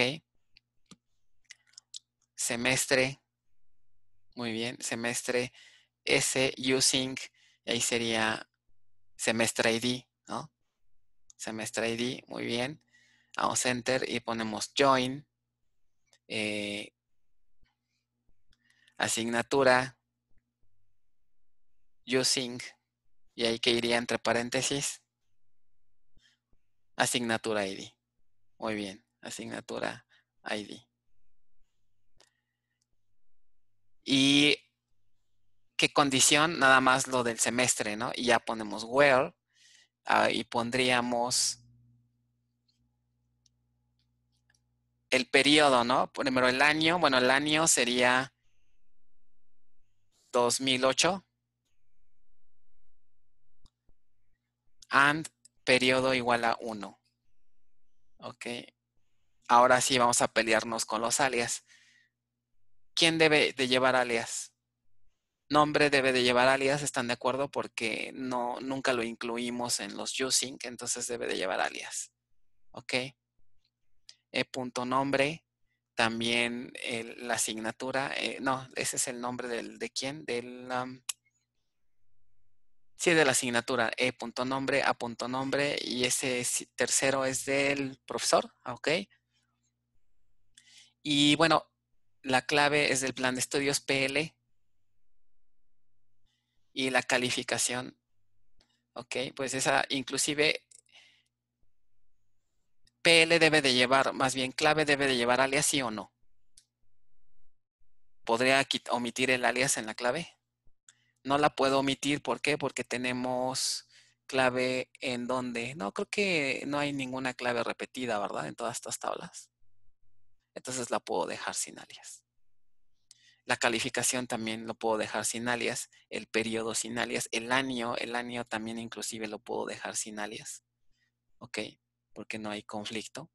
Semestre, muy bien, semestre S, using, y ahí sería semestre ID, ¿no? Semestre ID, muy bien. Vamos enter y ponemos join eh, asignatura using, y ahí que iría entre paréntesis, asignatura ID. Muy bien, asignatura ID. Y qué condición, nada más lo del semestre, ¿no? Y ya ponemos where, ah, y pondríamos el periodo, ¿no? Primero el año, bueno, el año sería 2008. And periodo igual a 1. Ok. Ahora sí vamos a pelearnos con los alias. ¿Quién debe de llevar alias? Nombre debe de llevar alias, ¿están de acuerdo? Porque no, nunca lo incluimos en los using, entonces debe de llevar alias. ¿Ok? E.nombre, eh, nombre, también la asignatura, eh, no, ese es el nombre de quién, sí, de la asignatura, eh, punto nombre a punto nombre, y ese tercero es del profesor, ah, ok. Y bueno, la clave es del plan de estudios PL y la calificación. Ok, pues esa inclusive PL debe de llevar, más bien clave debe de llevar alias sí o no. ¿Podría omitir el alias en la clave? No la puedo omitir, ¿por qué? Porque tenemos clave en donde, no, creo que no hay ninguna clave repetida, ¿verdad? En todas estas tablas. Entonces la puedo dejar sin alias. La calificación también lo puedo dejar sin alias, el periodo sin alias, el año, el año también inclusive lo puedo dejar sin alias. ¿Ok? porque no hay conflicto.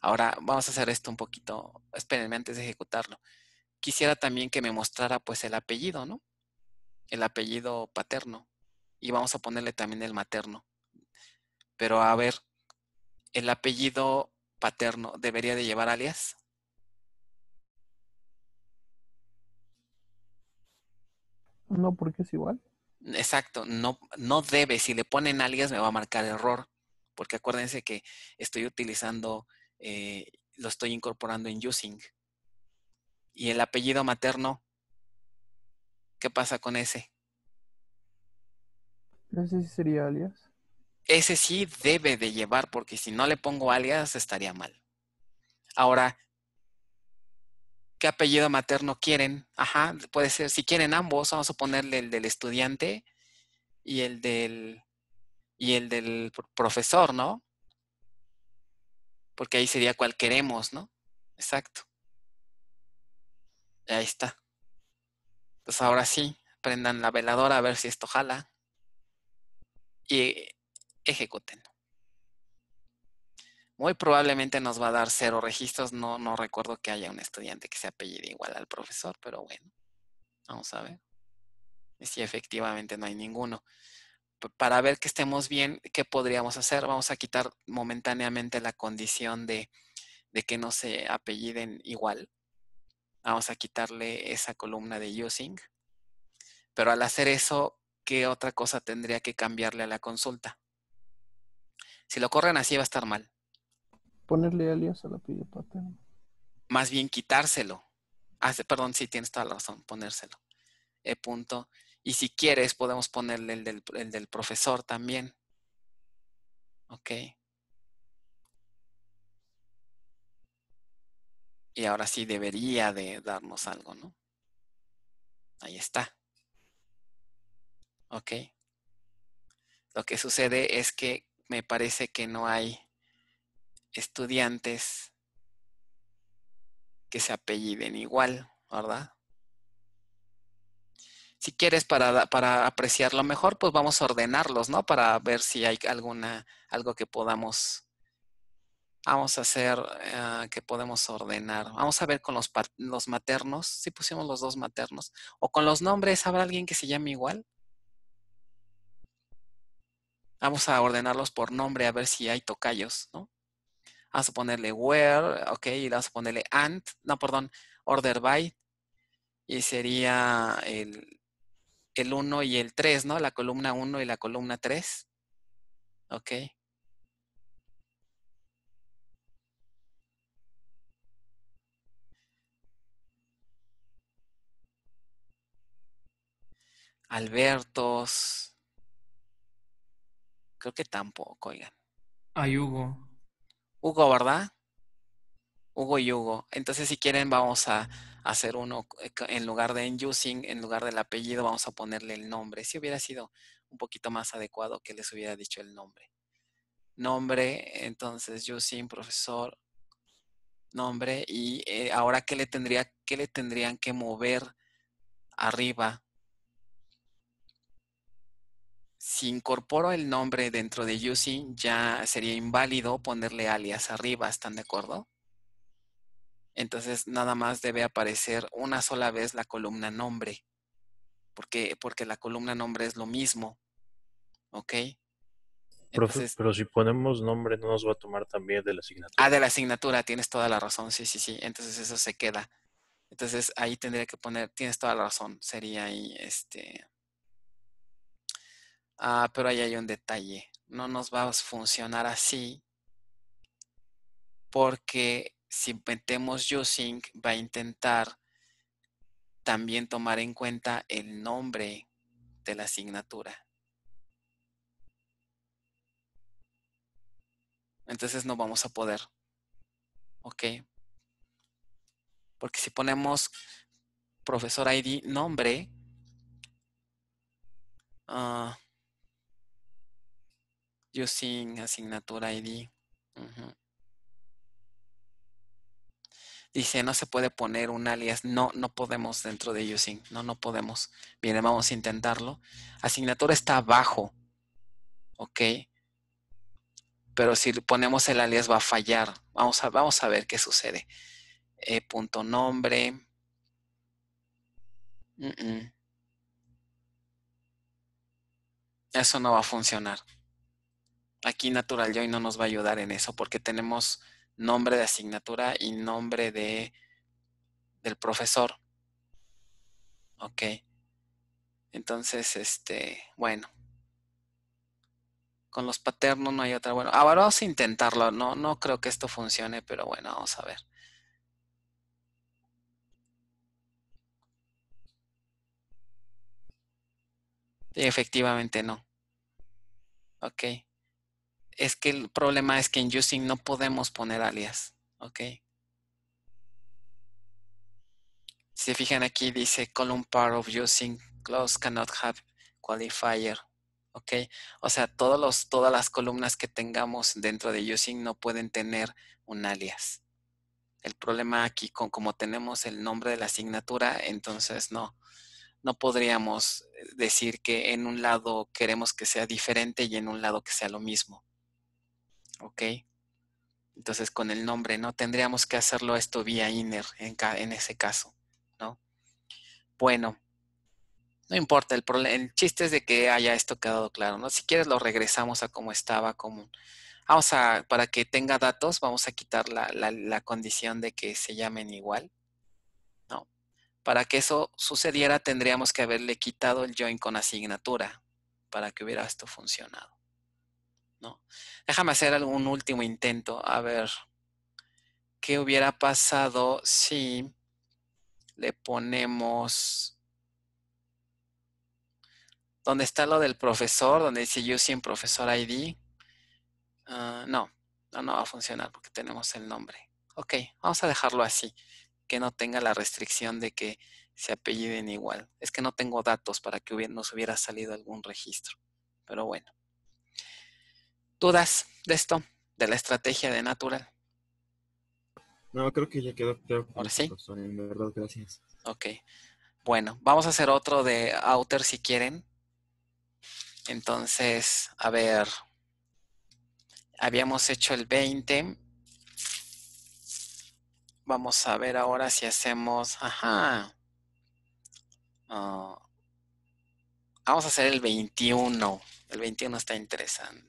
Ahora vamos a hacer esto un poquito, espérenme antes de ejecutarlo. Quisiera también que me mostrara pues el apellido, ¿no? El apellido paterno. Y vamos a ponerle también el materno. Pero a ver, el apellido paterno debería de llevar alias. No, porque es igual. Exacto, no, no debe. Si le ponen alias me va a marcar error porque acuérdense que estoy utilizando, eh, lo estoy incorporando en using. Y el apellido materno, ¿qué pasa con ese? No sé si sería alias. Ese sí debe de llevar, porque si no le pongo alias estaría mal. Ahora, ¿qué apellido materno quieren? Ajá, puede ser, si quieren ambos, vamos a ponerle el del estudiante y el del y el del profesor, ¿no? Porque ahí sería cual queremos, ¿no? Exacto. Y ahí está. Entonces pues ahora sí, prendan la veladora a ver si esto jala y ejecuten. Muy probablemente nos va a dar cero registros. No, no recuerdo que haya un estudiante que se apellide igual al profesor, pero bueno, vamos a ver. Y si efectivamente no hay ninguno para ver que estemos bien, ¿qué podríamos hacer? Vamos a quitar momentáneamente la condición de, que no se apelliden igual. Vamos a quitarle esa columna de using. Pero al hacer eso, ¿qué otra cosa tendría que cambiarle a la consulta? Si lo corren así va a estar mal. Ponerle alias la pide paterno. Más bien quitárselo. Ah, perdón, sí, tienes toda la razón, ponérselo. E punto. Y si quieres, podemos ponerle el del, profesor también. Ok. Y ahora sí debería de darnos algo, ¿no? Ahí está. Ok. Lo que sucede es que me parece que no hay estudiantes que se apelliden igual, ¿verdad? si quieres, para, para apreciarlo mejor, pues vamos a ordenarlos, ¿no? Para ver si hay alguna, algo que podamos, vamos a hacer, ah, que podemos ordenar. Vamos a ver con los, los maternos, si pusimos los dos maternos, o con los nombres, ¿habrá alguien que se llame igual? Vamos a ordenarlos por nombre a ver si hay tocayos, ¿no? Vamos a ponerle where, ok, y vamos a ponerle and, no, perdón, order by, y sería el, el 1 y el 3, ¿no? La columna 1 y la columna 3. Ok. Albertos. Creo que tampoco, oigan. Hay Hugo. Hugo, ¿verdad? Hugo y Hugo. Entonces, si quieren, vamos a hacer uno eh, en lugar de en using, en lugar del apellido, vamos a ponerle el nombre. Si hubiera sido un poquito más adecuado que les hubiera dicho el nombre. Nombre, entonces using, profesor, nombre. Y eh, ahora, ¿qué le, tendría, ¿qué le tendrían que mover arriba? Si incorporo el nombre dentro de using, ya sería inválido ponerle alias arriba, ¿están de acuerdo? Entonces, nada más debe aparecer una sola vez la columna nombre, porque, porque la columna nombre es lo mismo. ¿Ok? pero si ponemos nombre, no nos va a tomar también de la asignatura. Ah, de la asignatura, tienes toda la razón, sí, sí, sí. Entonces eso se queda. Entonces ahí tendría que poner, tienes toda la razón, sería ahí este. Ah, pero ahí hay un detalle. No nos va a funcionar así porque si metemos using, va a intentar también tomar en cuenta el nombre de la asignatura. Entonces no vamos a poder. ¿Ok? Porque si ponemos profesor ID nombre, using ah, asignatura ID dice, no se puede poner un alias, no, no podemos dentro de using, no, no podemos. Bien, vamos a intentarlo. Asignatura está abajo, ¿ok? Pero si ponemos el alias va a fallar. Vamos a, vamos a ver qué sucede. Eh, punto nombre. Eso no va a funcionar. Aquí Natural Joy no nos va a ayudar en eso porque tenemos nombre de asignatura y nombre de, del profesor. Ok. Entonces, este, bueno. Con los paternos no hay otra. Bueno, ahora vamos a intentarlo. No, no creo que esto funcione, pero bueno, vamos a ver. efectivamente no. Ok es que el problema es que en using no podemos poner alias, ¿ok? Si fijan aquí dice column part of using clause cannot have qualifier, ¿ok? O sea, todas las columnas que tengamos dentro de using no pueden tener un alias. El problema aquí con como tenemos el nombre de la asignatura, entonces no, no podríamos eh, decir que en un lado queremos que sea diferente y en un lado que sea lo mismo. ¿ok? Entonces con el nombre, ¿no? Tendríamos que hacerlo esto vía inner en, ese caso, ¿no? Bueno, no importa, el, el chiste es de que haya esto quedado claro, ¿no? Si quieres lo regresamos a como estaba común. Vamos a, para que tenga datos, vamos a quitar la, la condición de que se llamen igual. ¿no? Para que eso sucediera tendríamos que haberle quitado el join con asignatura para que hubiera esto funcionado. Déjame hacer algún último intento, a ver qué hubiera pasado si le ponemos donde está lo del profesor, donde dice using profesor ID. Ah, no, no, no va a funcionar porque tenemos el nombre. Ok, vamos a dejarlo así, que no tenga la restricción de que se apelliden igual. Es que no tengo datos para que nos hubiera salido algún registro. Pero bueno. ¿Dudas de esto, de la estrategia de Natural? No, creo que ya quedó claro. Ahora sí. en verdad, gracias. Ok. Bueno, vamos a hacer otro de Outer si quieren. Entonces, a ver. Habíamos hecho el 20. Vamos a ver ahora si hacemos. Ajá. Ah, vamos a hacer el 21. El 21 está interesante.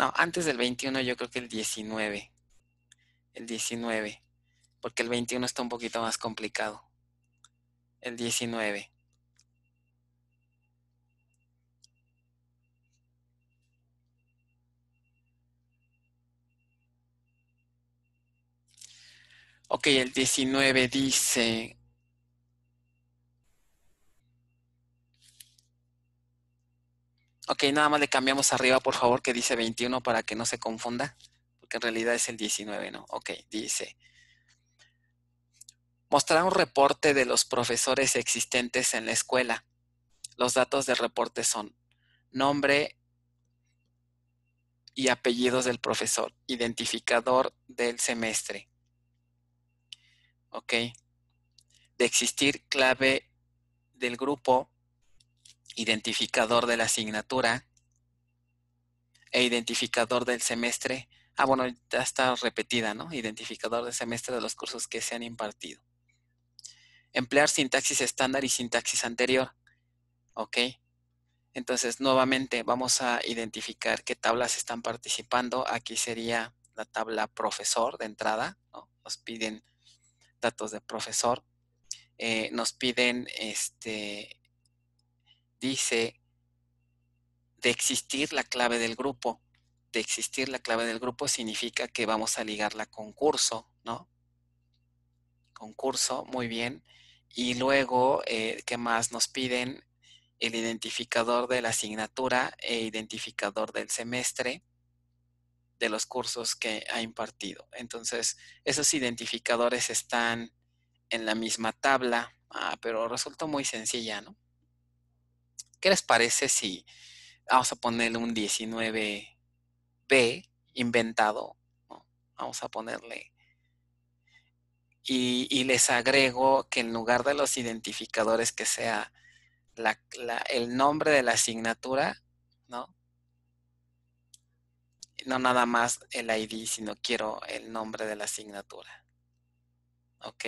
No, antes del 21 yo creo que el 19. El 19. Porque el 21 está un poquito más complicado. El 19. Ok, el 19 dice... Ok, nada más le cambiamos arriba, por favor, que dice 21 para que no se confunda, porque en realidad es el 19, ¿no? Ok, dice. Mostrar un reporte de los profesores existentes en la escuela. Los datos del reporte son nombre y apellidos del profesor, identificador del semestre, Ok. De existir clave del grupo, identificador de la asignatura e identificador del semestre. Ah, bueno, ya está repetida, ¿no? Identificador del semestre de los cursos que se han impartido. Emplear sintaxis estándar y sintaxis anterior. ¿Ok? Entonces, nuevamente vamos a identificar qué tablas están participando. Aquí sería la tabla profesor de entrada. Nos piden datos de profesor, eh, nos piden, este, dice, de existir la clave del grupo. De existir la clave del grupo significa que vamos a ligarla con curso, ¿no? Concurso, muy bien. Y luego, eh, ¿qué más nos piden? El identificador de la asignatura e identificador del semestre de los cursos que ha impartido. Entonces, esos identificadores están en la misma tabla, ah, pero resulta muy sencilla, ¿no? ¿Qué les parece si vamos a ponerle un 19B inventado? Vamos a ponerle. Y, les agrego que en lugar de los identificadores que sea el nombre de la asignatura, no nada más el ID, sino quiero el nombre de la asignatura. ¿Ok?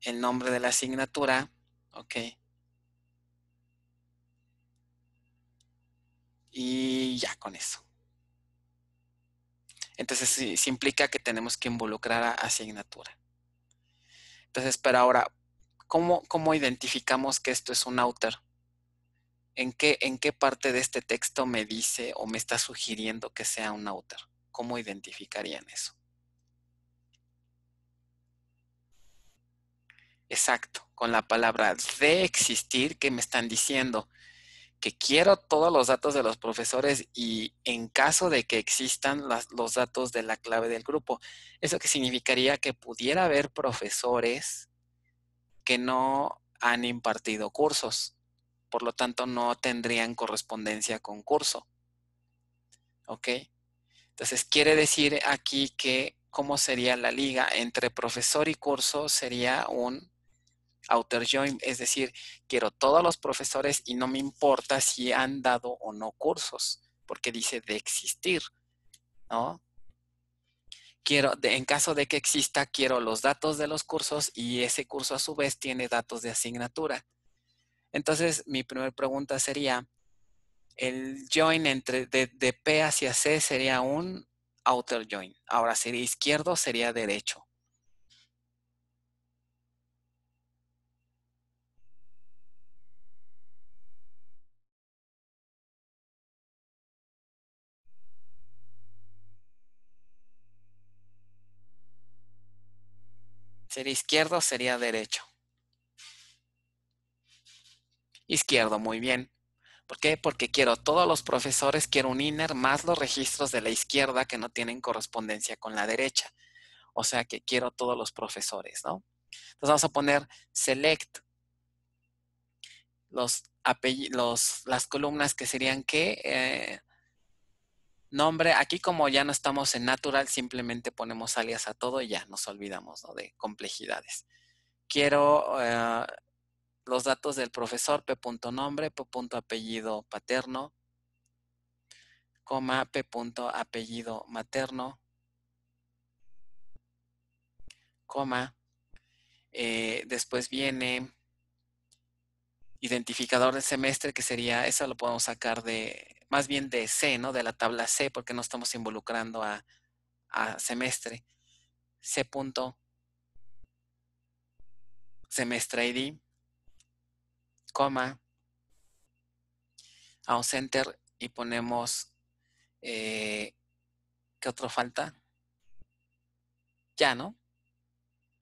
El nombre de la asignatura, ¿ok? Y ya con eso. Entonces, sí, implica que tenemos que involucrar a asignatura. Entonces, pero ahora, ¿cómo, cómo identificamos que esto es un outer? ¿en qué, parte de este texto me dice o me está sugiriendo que sea un autor? ¿Cómo identificarían eso? Exacto, con la palabra de existir que me están diciendo que quiero todos los datos de los profesores y en caso de que existan los datos de la clave del grupo. Eso que significaría que pudiera haber profesores que no han impartido cursos por lo tanto, no tendrían correspondencia con curso. ¿Ok? Entonces, quiere decir aquí que cómo sería la liga entre profesor y curso sería un outer join, es decir, quiero todos los profesores y no me importa si han dado o no cursos, porque dice de existir, ¿no? Quiero, en caso de que exista, quiero los datos de los cursos y ese curso a su vez tiene datos de asignatura. Entonces, mi primera pregunta sería, el join entre de, de, P hacia C sería un outer join. Ahora sería izquierdo, sería derecho. Sería izquierdo, sería derecho izquierdo muy bien. ¿Por qué? Porque quiero todos los profesores, quiero un inner más los registros de la izquierda que no tienen correspondencia con la derecha. O sea que quiero todos los profesores, ¿no? Entonces vamos a poner select los, los las columnas que serían qué. Eh, nombre. Aquí como ya no estamos en natural, simplemente ponemos alias a todo y ya nos olvidamos de complejidades. Quiero eh, los datos del profesor, p.nombre, p.apellido paterno, coma, p.apellido materno, coma. Eh, después viene identificador de semestre, que sería, eso lo podemos sacar de, más bien de C, ¿no? De la tabla C, porque no estamos involucrando a, semestre. C. semestre ID coma, a un center y ponemos, eh, ¿qué otro falta? Ya, ¿no?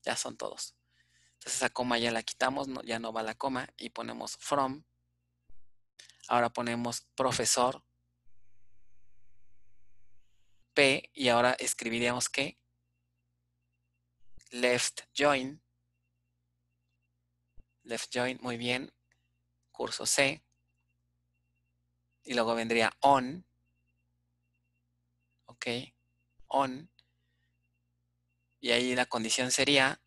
Ya son todos. Entonces esa coma ya la quitamos, ya no va la coma y ponemos from. Ahora ponemos profesor P y ahora escribiríamos que left join. Left join, muy bien curso C, y luego vendría on, ok, on, y ahí la condición sería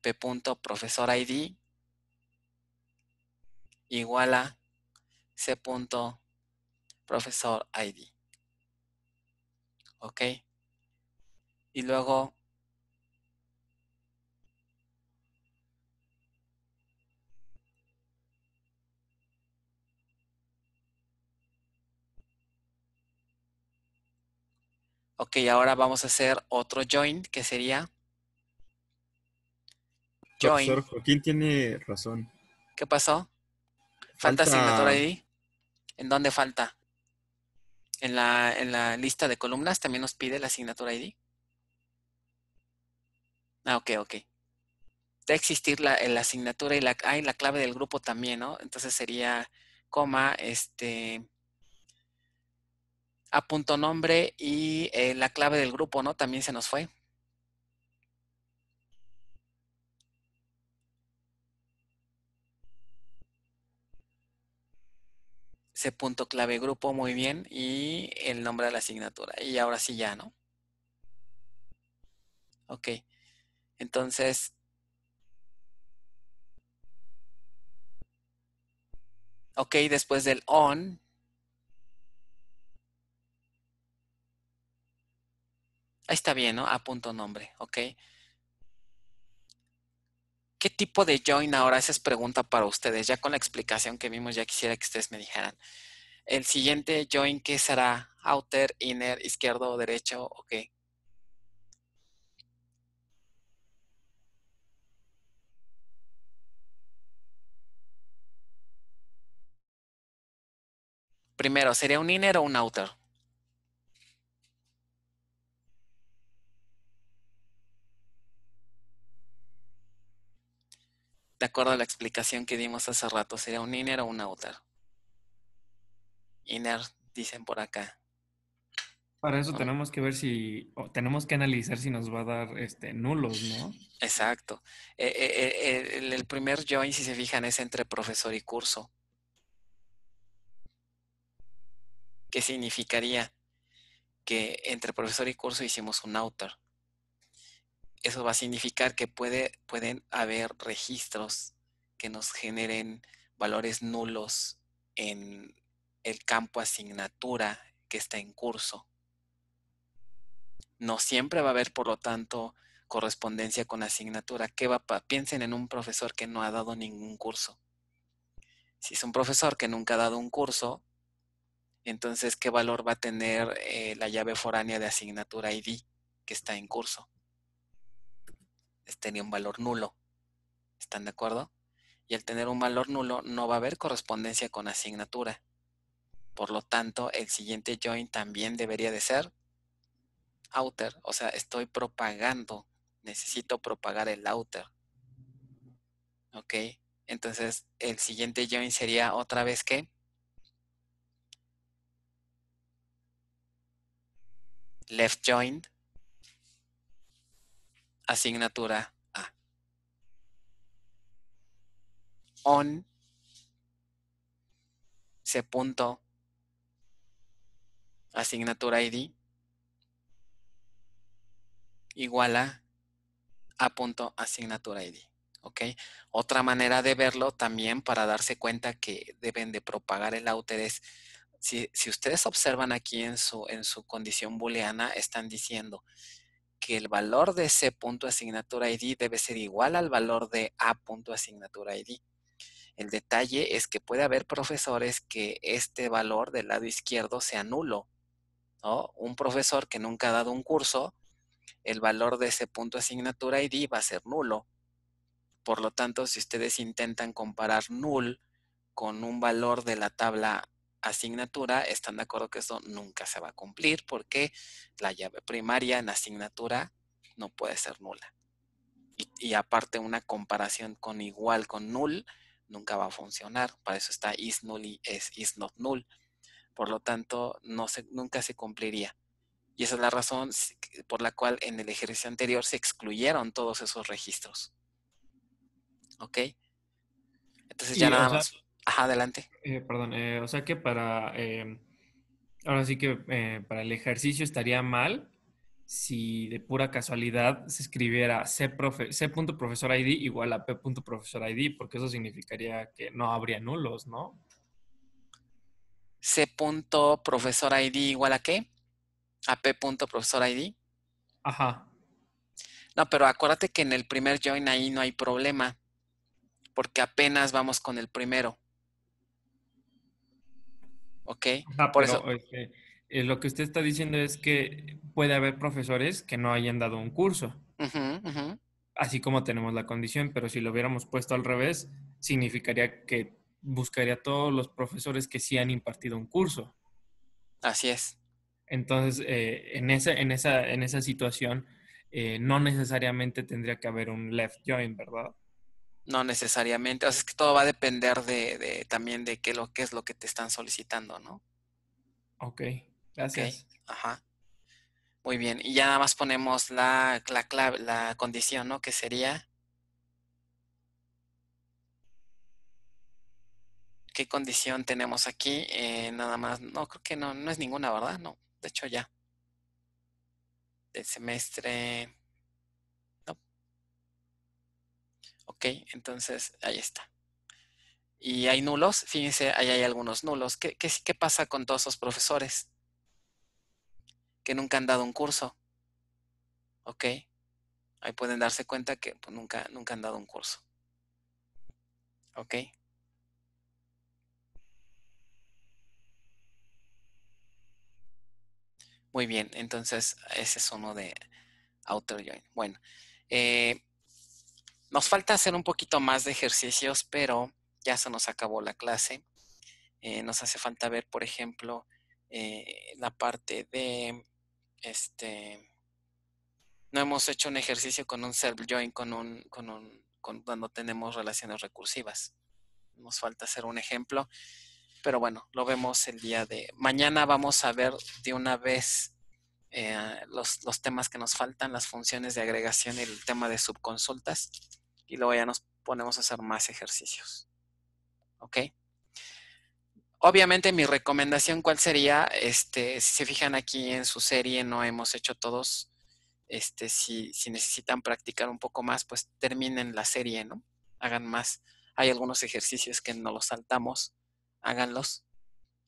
p.profesorid igual a c.profesorid. ¿Ok? Y luego Ok, ahora vamos a hacer otro join, que sería... Join. ¿Quién tiene razón. ¿Qué pasó? ¿Falta, asignatura ID? ¿En dónde falta? ¿En la, lista de columnas también nos pide la asignatura ID? Ah, ok, ok. De existir la, la asignatura y la, ah, y la clave del grupo también, ¿no? Entonces sería coma, este, a punto nombre y eh, la clave del grupo, ¿no? También se nos fue. Se punto clave grupo, muy bien, y el nombre de la asignatura. Y ahora sí ya, ¿no? Ok. Entonces, ok, después del on, Ahí está bien, ¿no? A punto nombre, ¿ok? ¿Qué tipo de join ahora? Esa es pregunta para ustedes. Ya con la explicación que vimos, ya quisiera que ustedes me dijeran. El siguiente join, ¿qué será? Outer, inner, izquierdo, derecho, ok. Primero, ¿sería un inner o un outer? de acuerdo a la explicación que dimos hace rato, sería un inner o un outer. Inner, dicen por acá. Para eso tenemos que ver si, tenemos que analizar si nos va a dar este, nulos, ¿no? Exacto. Eh, eh, eh, el, el, primer join, si se fijan, es entre profesor y curso. ¿Qué significaría? Que entre profesor y curso hicimos un outer eso va a significar que puede, pueden haber registros que nos generen valores nulos en el campo asignatura que está en curso. No siempre va a haber, por lo tanto, correspondencia con asignatura. que va Piensen en un profesor que no ha dado ningún curso. Si es un profesor que nunca ha dado un curso, entonces, ¿qué valor va a tener eh, la llave foránea de asignatura ID que está en curso? tenía un valor nulo. ¿Están de acuerdo? Y al tener un valor nulo no va a haber correspondencia con asignatura. Por lo tanto, el siguiente join también debería de ser outer. O sea, estoy propagando. Necesito propagar el outer. ¿Ok? Entonces, el siguiente join sería otra vez que left join asignatura A. On C punto asignatura ID igual a a punto asignatura ID. ¿Ok? Otra manera de verlo también para darse cuenta que deben de propagar el outer es, si, ustedes observan aquí en su, en su condición booleana, están diciendo que el valor de punto asignatura ID debe ser igual al valor de asignatura ID. El detalle es que puede haber profesores que este valor del lado izquierdo sea nulo. ¿no? Un profesor que nunca ha dado un curso, el valor de ese punto asignatura ID va a ser nulo. Por lo tanto, si ustedes intentan comparar null con un valor de la tabla asignatura, están de acuerdo que eso nunca se va a cumplir porque la llave primaria en asignatura no puede ser nula. Y, aparte una comparación con igual con null nunca va a funcionar. Para eso está is null y es is not null. Por lo tanto, no se, nunca se cumpliría. Y esa es la razón por la cual en el ejercicio anterior se excluyeron todos esos registros. ¿Ok? Entonces ya nada más. Ajá, adelante. Eh, perdón, eh, o sea que para, eh, ahora sí que para el ejercicio estaría mal si de pura casualidad se escribiera C. igual a P.profesorID porque eso significaría que no habría nulos, ¿no? C.profesorID igual a qué? A P.profesorID. Ajá. No, pero acuérdate que en el primer join ahí no hay problema, porque apenas vamos con el primero. Ok. Ah, por eso. Este, eh, lo que usted está diciendo es que puede haber profesores que no hayan dado un curso. Así como tenemos la condición, pero si lo hubiéramos puesto al revés, significaría que buscaría a todos los profesores que sí han impartido un curso. Así es. Entonces, eh, en, esa, en, esa, en esa situación, eh, no necesariamente tendría que haber un left join, ¿verdad? No necesariamente, o sea, es que todo va a depender de, también de qué, lo, que es lo que te están solicitando, ¿no? Ok, gracias. Ajá. Muy bien, y ya nada más ponemos la, clave, la condición, ¿no? Que sería... ¿Qué condición tenemos aquí? Eh, nada más, no, creo que no, no es ninguna, ¿verdad? No, de hecho ya. El semestre Ok, entonces ahí está. Y hay nulos, fíjense, ahí hay algunos nulos. ¿Qué, qué, pasa con todos esos profesores? Que nunca han dado un curso. Ok, ahí pueden darse cuenta que pues, nunca, nunca han dado un curso. Ok. Muy bien, entonces ese es uno de outer Join. Bueno, eh, nos falta hacer un poquito más de ejercicios, pero ya se nos acabó la clase. Eh, nos hace falta ver, por ejemplo, eh, la parte de este. No hemos hecho un ejercicio con un self join, con un, con un, cuando tenemos relaciones recursivas. Nos falta hacer un ejemplo, pero bueno, lo vemos el día de mañana. Vamos a ver de una vez eh, los, los temas que nos faltan, las funciones de agregación y el tema de subconsultas y luego ya nos ponemos a hacer más ejercicios. ¿Ok? Obviamente mi recomendación, ¿cuál sería? Este, si se fijan aquí en su serie, no hemos hecho todos. Este, si, si necesitan practicar un poco más, pues terminen la serie, ¿no? Hagan más. Hay algunos ejercicios que no los saltamos, háganlos,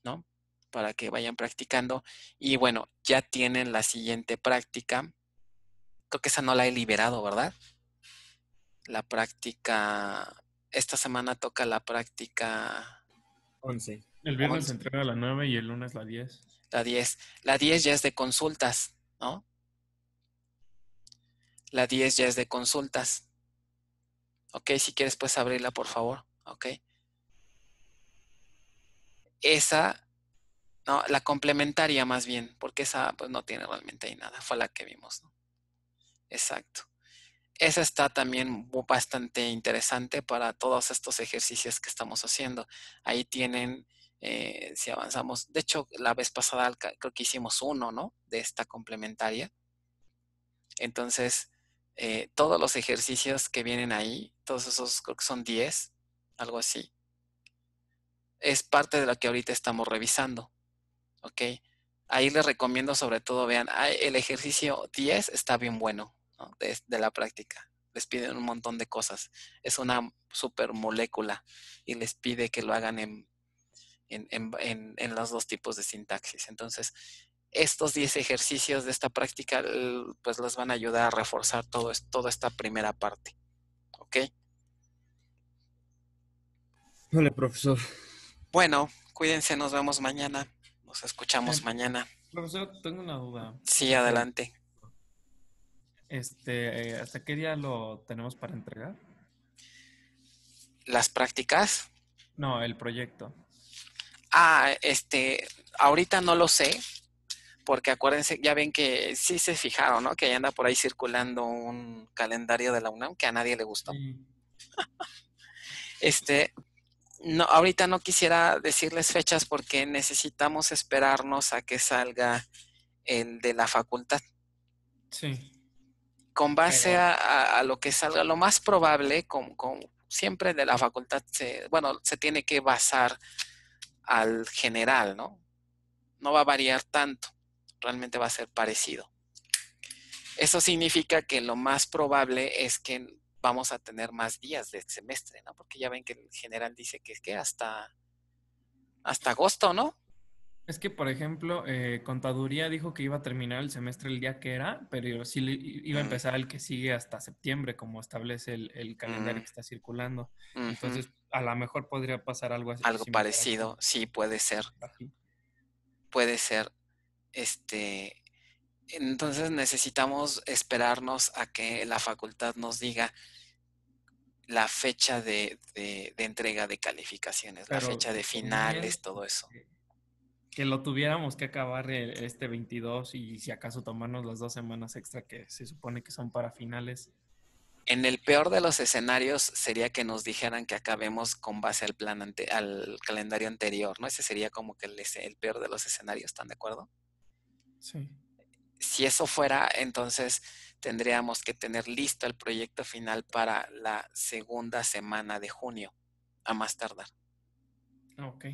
¿no? Para que vayan practicando. Y bueno, ya tienen la siguiente práctica. Creo que esa no la he liberado, ¿verdad? la práctica, esta semana toca la práctica 11. El viernes entrega a la 9 y el lunes la 10. La 10. La 10 ya es de consultas, ¿no? La 10 ya es de consultas. Ok, si quieres puedes abrirla, por favor. Ok. Esa, no, la complementaria más bien, porque esa pues no tiene realmente ahí nada. Fue la que vimos, ¿no? Exacto. Esa está también bastante interesante para todos estos ejercicios que estamos haciendo. Ahí tienen, eh, si avanzamos, de hecho, la vez pasada creo que hicimos uno, ¿no? De esta complementaria. Entonces, eh, todos los ejercicios que vienen ahí, todos esos creo que son 10, algo así, es parte de lo que ahorita estamos revisando. ¿Ok? Ahí les recomiendo sobre todo, vean, el ejercicio 10 está bien bueno de, la práctica. Les piden un montón de cosas. Es una super molécula y les pide que lo hagan en, los dos tipos de sintaxis. Entonces, estos 10 ejercicios de esta práctica pues los van a ayudar a reforzar todo, toda esta primera parte. ¿Ok? Hola, profesor. Bueno, cuídense, nos vemos mañana. Nos escuchamos mañana. Profesor, tengo una duda. Sí, adelante. Este, eh, ¿Hasta qué día lo tenemos para entregar? ¿Las prácticas? No, el proyecto. Ah, este, ahorita no lo sé, porque acuérdense, ya ven que sí se fijaron, ¿no? Que anda por ahí circulando un calendario de la UNAM que a nadie le gustó. este, no, ahorita no quisiera decirles fechas porque necesitamos esperarnos a que salga el de la facultad. Sí con base a, lo que salga, lo más probable, con, siempre de la facultad, bueno, se tiene que basar al general, ¿no? No va a variar tanto, realmente va a ser parecido. Eso significa que lo más probable es que vamos a tener más días de semestre, ¿no? Porque ya ven que el general dice que, que hasta, hasta agosto, ¿no? Es que, por ejemplo, eh, Contaduría dijo que iba a terminar el semestre el día que era, pero sí iba a empezar el que sigue hasta septiembre, como establece el, calendario que está circulando. Entonces, a lo mejor podría pasar algo así. Algo parecido, sí, puede ser. Puede ser. Este. Entonces necesitamos esperarnos a que la facultad nos diga la fecha de, entrega de calificaciones, la fecha de finales, todo eso que lo tuviéramos que acabar e, este 22 y si acaso tomarnos las dos semanas extra que se supone que son para finales. En el peor de los escenarios sería que nos dijeran que acabemos con base al plan ante, al calendario anterior, ¿no? Ese sería como que el, peor de los escenarios, ¿están de acuerdo? Sí. Si eso fuera, entonces tendríamos que tener listo el proyecto final para la segunda semana de junio, a más tardar. Ok.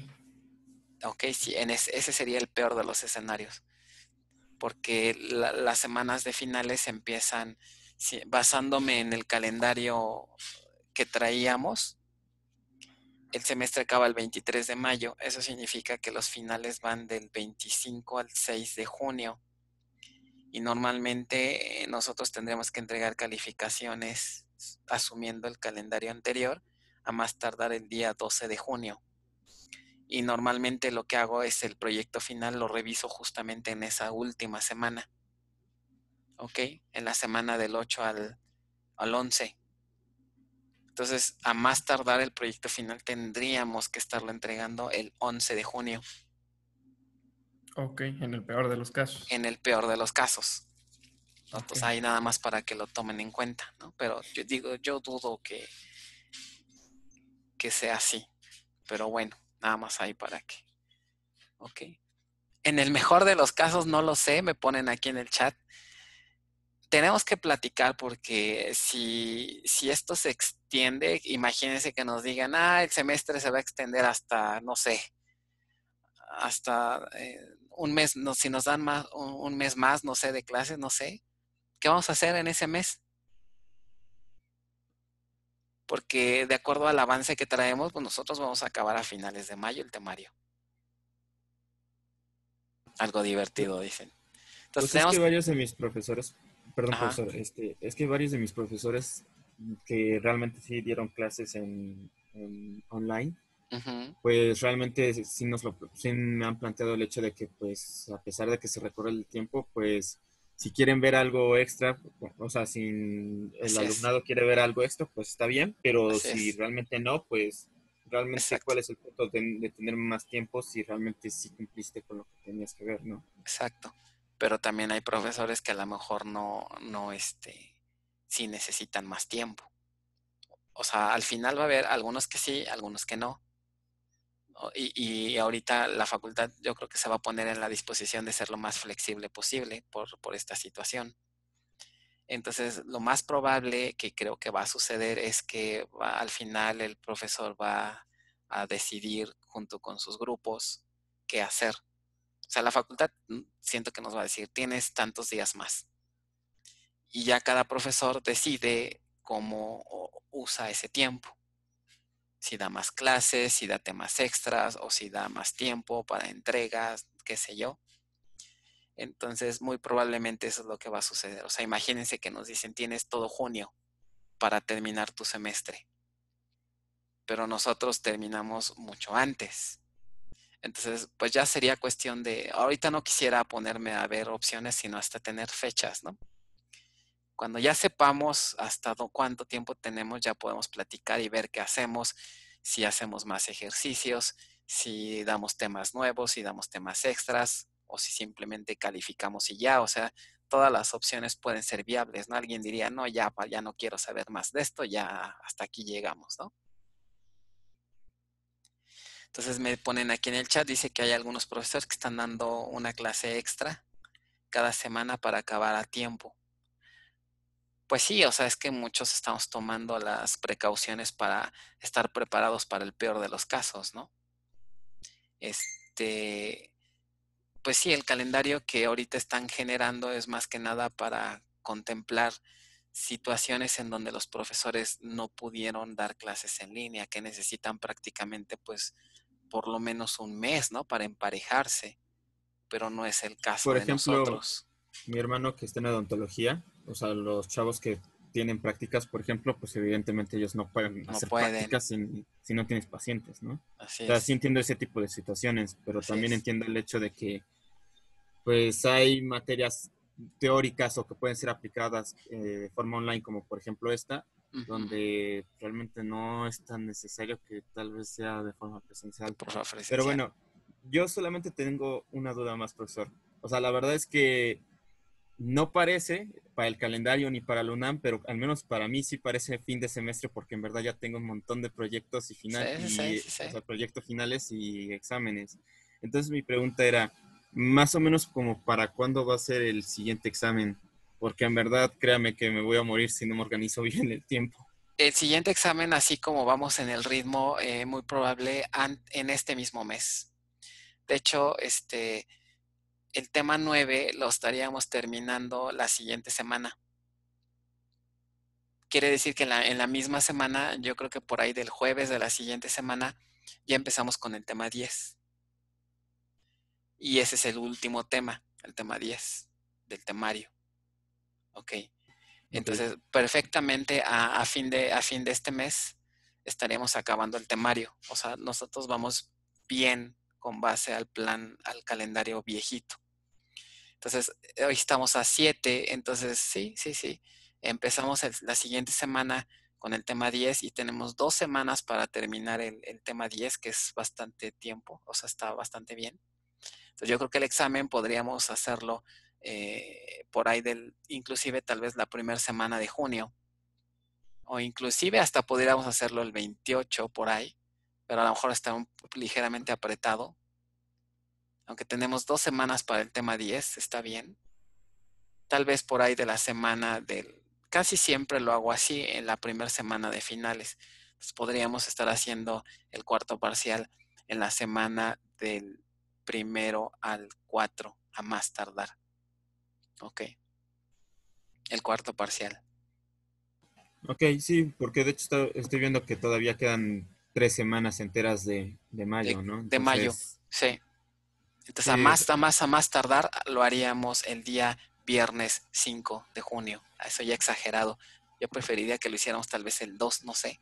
Ok, sí, en ese, sería el peor de los escenarios, porque las semanas de finales empiezan, basándome en el calendario que traíamos, el semestre acaba el 23 de mayo, eso significa que los finales van del 25 al 6 de junio y normalmente eh, nosotros tendremos que entregar calificaciones asumiendo el calendario anterior a más tardar el día 12 de junio y normalmente lo que hago es el proyecto final lo reviso justamente en esa última semana. ¿Ok? En la semana del 8 al, al 11. Entonces, a más tardar el proyecto final tendríamos que estarlo entregando el 11 de junio. Ok, en el peor de los casos. En el peor de los casos. ¿no? Entonces, pues, ahí nada más para que lo tomen en cuenta, ¿no? Pero yo digo, yo dudo que, que sea así. Pero bueno, Nada más ahí para que. Ok. En el mejor de los casos, no lo sé, me ponen aquí en el chat. Tenemos que platicar porque si, esto se extiende, imagínense que nos digan, ah, el semestre se va a extender hasta, no sé, hasta eh, un mes, no, si nos dan más, un mes más, no sé, de clases, no sé. ¿Qué vamos a hacer en ese mes? porque de acuerdo al avance que traemos, pues nosotros vamos a acabar a finales de mayo el temario. Algo divertido, dicen. Entonces, pues es que varios de mis profesores, perdón, profesor, este, es que varios de mis profesores que realmente sí dieron clases en, online, pues realmente sí, nos lo, sí me han planteado el hecho de que, pues, a pesar de que se recorre el tiempo, pues si quieren ver algo extra, o sea, si el alumnado quiere ver algo extra, pues está bien, pero si realmente no, pues realmente cuál es el punto de, tener más tiempo si realmente sí cumpliste con lo que tenías que ver, ¿no? Exacto. Pero también hay profesores que a lo mejor no, no, este, sí necesitan más tiempo. O sea, al final va a haber algunos que sí, algunos que no. Oh, y, ahorita la facultad yo creo que se va a poner en la disposición de ser lo más flexible posible por, esta situación. Entonces, lo más probable que creo que va a suceder es que al final el profesor va a decidir junto con sus grupos qué hacer. O sea, la facultad mm, siento que nos va a decir, tienes tantos días más. Y ya cada profesor decide cómo usa ese tiempo si da más clases, si da temas extras o si da más tiempo para entregas, qué sé yo. Entonces, muy probablemente eso es lo que va a suceder. O sea, imagínense que nos dicen, tienes todo junio para terminar tu semestre. Pero nosotros terminamos mucho antes. Entonces, pues ya sería cuestión de, ahorita no quisiera ponerme a ver opciones, sino hasta tener fechas, ¿no? Cuando ya sepamos hasta cuánto tiempo tenemos, ya podemos platicar y ver qué hacemos, si hacemos más ejercicios, si damos temas nuevos, si damos temas extras, o si simplemente calificamos y ya, o sea, todas las opciones pueden ser viables, ¿no? Alguien diría, no, ya, ya no quiero saber más de esto, ya hasta aquí llegamos, ¿no? Entonces me ponen aquí en el chat, dice que hay algunos profesores que están dando una clase extra cada semana para acabar a tiempo pues sí, o sea, es que muchos estamos tomando las precauciones para estar preparados para el peor de los casos, ¿no? Este, pues sí, el calendario que ahorita están generando es más que nada para contemplar situaciones en donde los profesores no pudieron dar clases en línea, que necesitan prácticamente pues por lo menos un mes, ¿no? Para emparejarse, pero no es el caso por ejemplo, Mi hermano que está en odontología, o sea, los chavos que tienen prácticas, por ejemplo, pues evidentemente ellos no pueden hacer prácticas si, si, no tienes pacientes, ¿no? Así o sea, sí entiendo ese tipo de situaciones, pero también entiendo el hecho de que pues hay materias teóricas o que pueden ser aplicadas eh, de forma online, como por ejemplo esta, donde realmente no es tan necesario que tal vez sea de forma presencial. Forma presencial. Pero bueno, yo solamente tengo una duda más, profesor. O sea, la verdad es que no parece para el calendario ni para la UNAM, pero al menos para mí sí parece fin de semestre porque en verdad ya tengo un montón de proyectos y finales, sí, o sea, proyectos finales y exámenes. Entonces mi pregunta era, más o menos como para cuándo va a ser el siguiente examen, porque en verdad créame que me voy a morir si no me organizo bien el tiempo. El siguiente examen, así como vamos en el ritmo, eh, muy probable en este mismo mes. De hecho, este, el tema 9 lo estaríamos terminando la siguiente semana. Quiere decir que en la, misma semana, yo creo que por ahí del jueves de la siguiente semana, ya empezamos con el tema 10. Y ese es el último tema, el tema 10 del temario. Ok. Entonces, perfectamente a, fin de, a fin de este mes estaremos acabando el temario. O sea, nosotros vamos bien con base al plan, al calendario viejito. Entonces, eh, hoy estamos a 7, entonces sí, sí, sí. Empezamos la siguiente semana con el tema 10 y tenemos dos semanas para terminar el, tema 10, que es bastante tiempo, o sea, está bastante bien. Entonces yo creo que el examen podríamos hacerlo eh, por ahí del, inclusive tal vez la primera semana de junio, o inclusive hasta podríamos hacerlo el 28 por ahí, pero a lo mejor está ligeramente apretado. Aunque tenemos dos semanas para el tema 10, está bien. Tal vez por ahí de la semana del... Casi siempre lo hago así en la primera semana de finales. podríamos estar haciendo el cuarto parcial en la semana del primero al cuatro, a más tardar. Ok. El cuarto parcial. Ok, sí, porque de hecho estoy viendo que todavía quedan tres semanas enteras de, de mayo, ¿no? de mayo, sí. Entonces, a eh, más, a más, a más tardar, lo haríamos el día viernes 5 de junio. Eso ah, ya exagerado. Yo preferiría que lo hiciéramos tal vez el 2, no sé.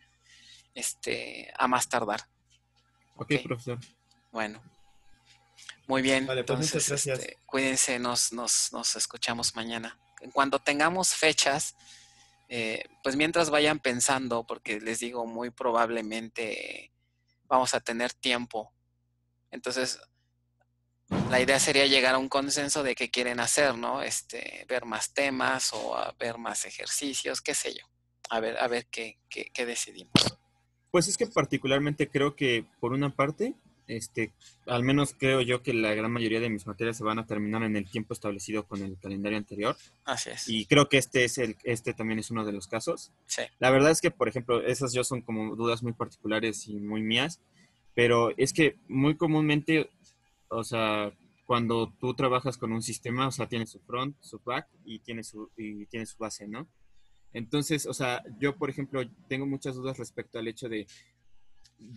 Este, a más tardar. Ok, profesor. Bueno. Muy bien. Vale, pues muchas este, gracias. cuídense, nos, nos, nos escuchamos mañana. Cuando tengamos fechas, eh, pues mientras vayan pensando, porque les digo, muy probablemente vamos a tener tiempo. Entonces, la idea sería llegar a un consenso de qué quieren hacer, ¿no? Este, ver más temas o ver más ejercicios, qué sé yo. A ver, a ver qué, qué decidimos. Pues es que particularmente creo que por una parte este, al menos creo yo que la gran mayoría de mis materias se van a terminar en el tiempo establecido con el calendario anterior. Así es. Y creo que este es este también es uno de los casos. Sí. La verdad es que, por ejemplo, esas yo son como dudas muy particulares y muy mías, pero es que muy comúnmente, o sea, cuando tú trabajas con un sistema, o sea, tiene su front, su back y tiene su, y tiene su base, ¿no? Entonces, o sea, yo, por ejemplo, tengo muchas dudas respecto al hecho de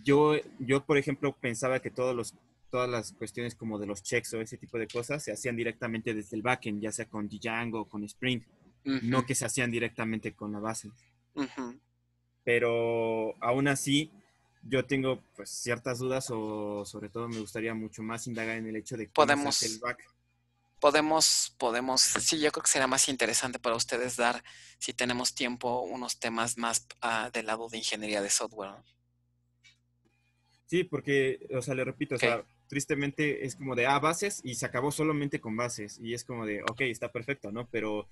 yo, yo, por ejemplo, pensaba que todos todas las cuestiones como de los checks o ese tipo de cosas se hacían directamente desde el backend, ya sea con Django o con Spring, no que se hacían directamente con la base. Pero aún así, yo tengo pues, ciertas dudas o sobre todo me gustaría mucho más indagar en el hecho de cómo podemos, el backend. Podemos, podemos, sí, yo creo que será más interesante para ustedes dar, si tenemos tiempo, unos temas más ah, del lado de ingeniería de software. Sí, porque, o sea, le repito, o sea, tristemente es como de, ah, bases y se acabó solamente con bases. Y es como de, ok, está perfecto, ¿no? Pero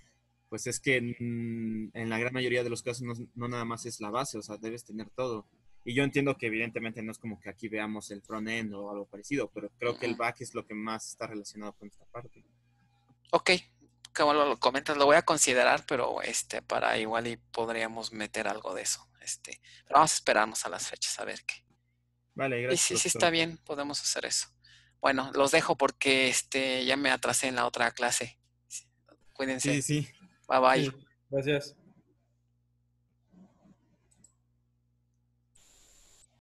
pues es que en, la gran mayoría de los casos no, nada más es la base, o sea, debes tener todo. Y yo entiendo que evidentemente no es como que aquí veamos el front-end o algo parecido, pero creo que el back es lo que más está relacionado con esta parte. Ok, como lo comentas, lo voy a considerar, pero este, para igual y podríamos meter algo de eso. Este, pero vamos a esperarnos a las fechas a ver qué, Vale, gracias. Y si, está bien, podemos hacer eso. Bueno, los dejo porque este ya me atrasé en la otra clase. Cuídense. Sí, sí. Bye bye. gracias.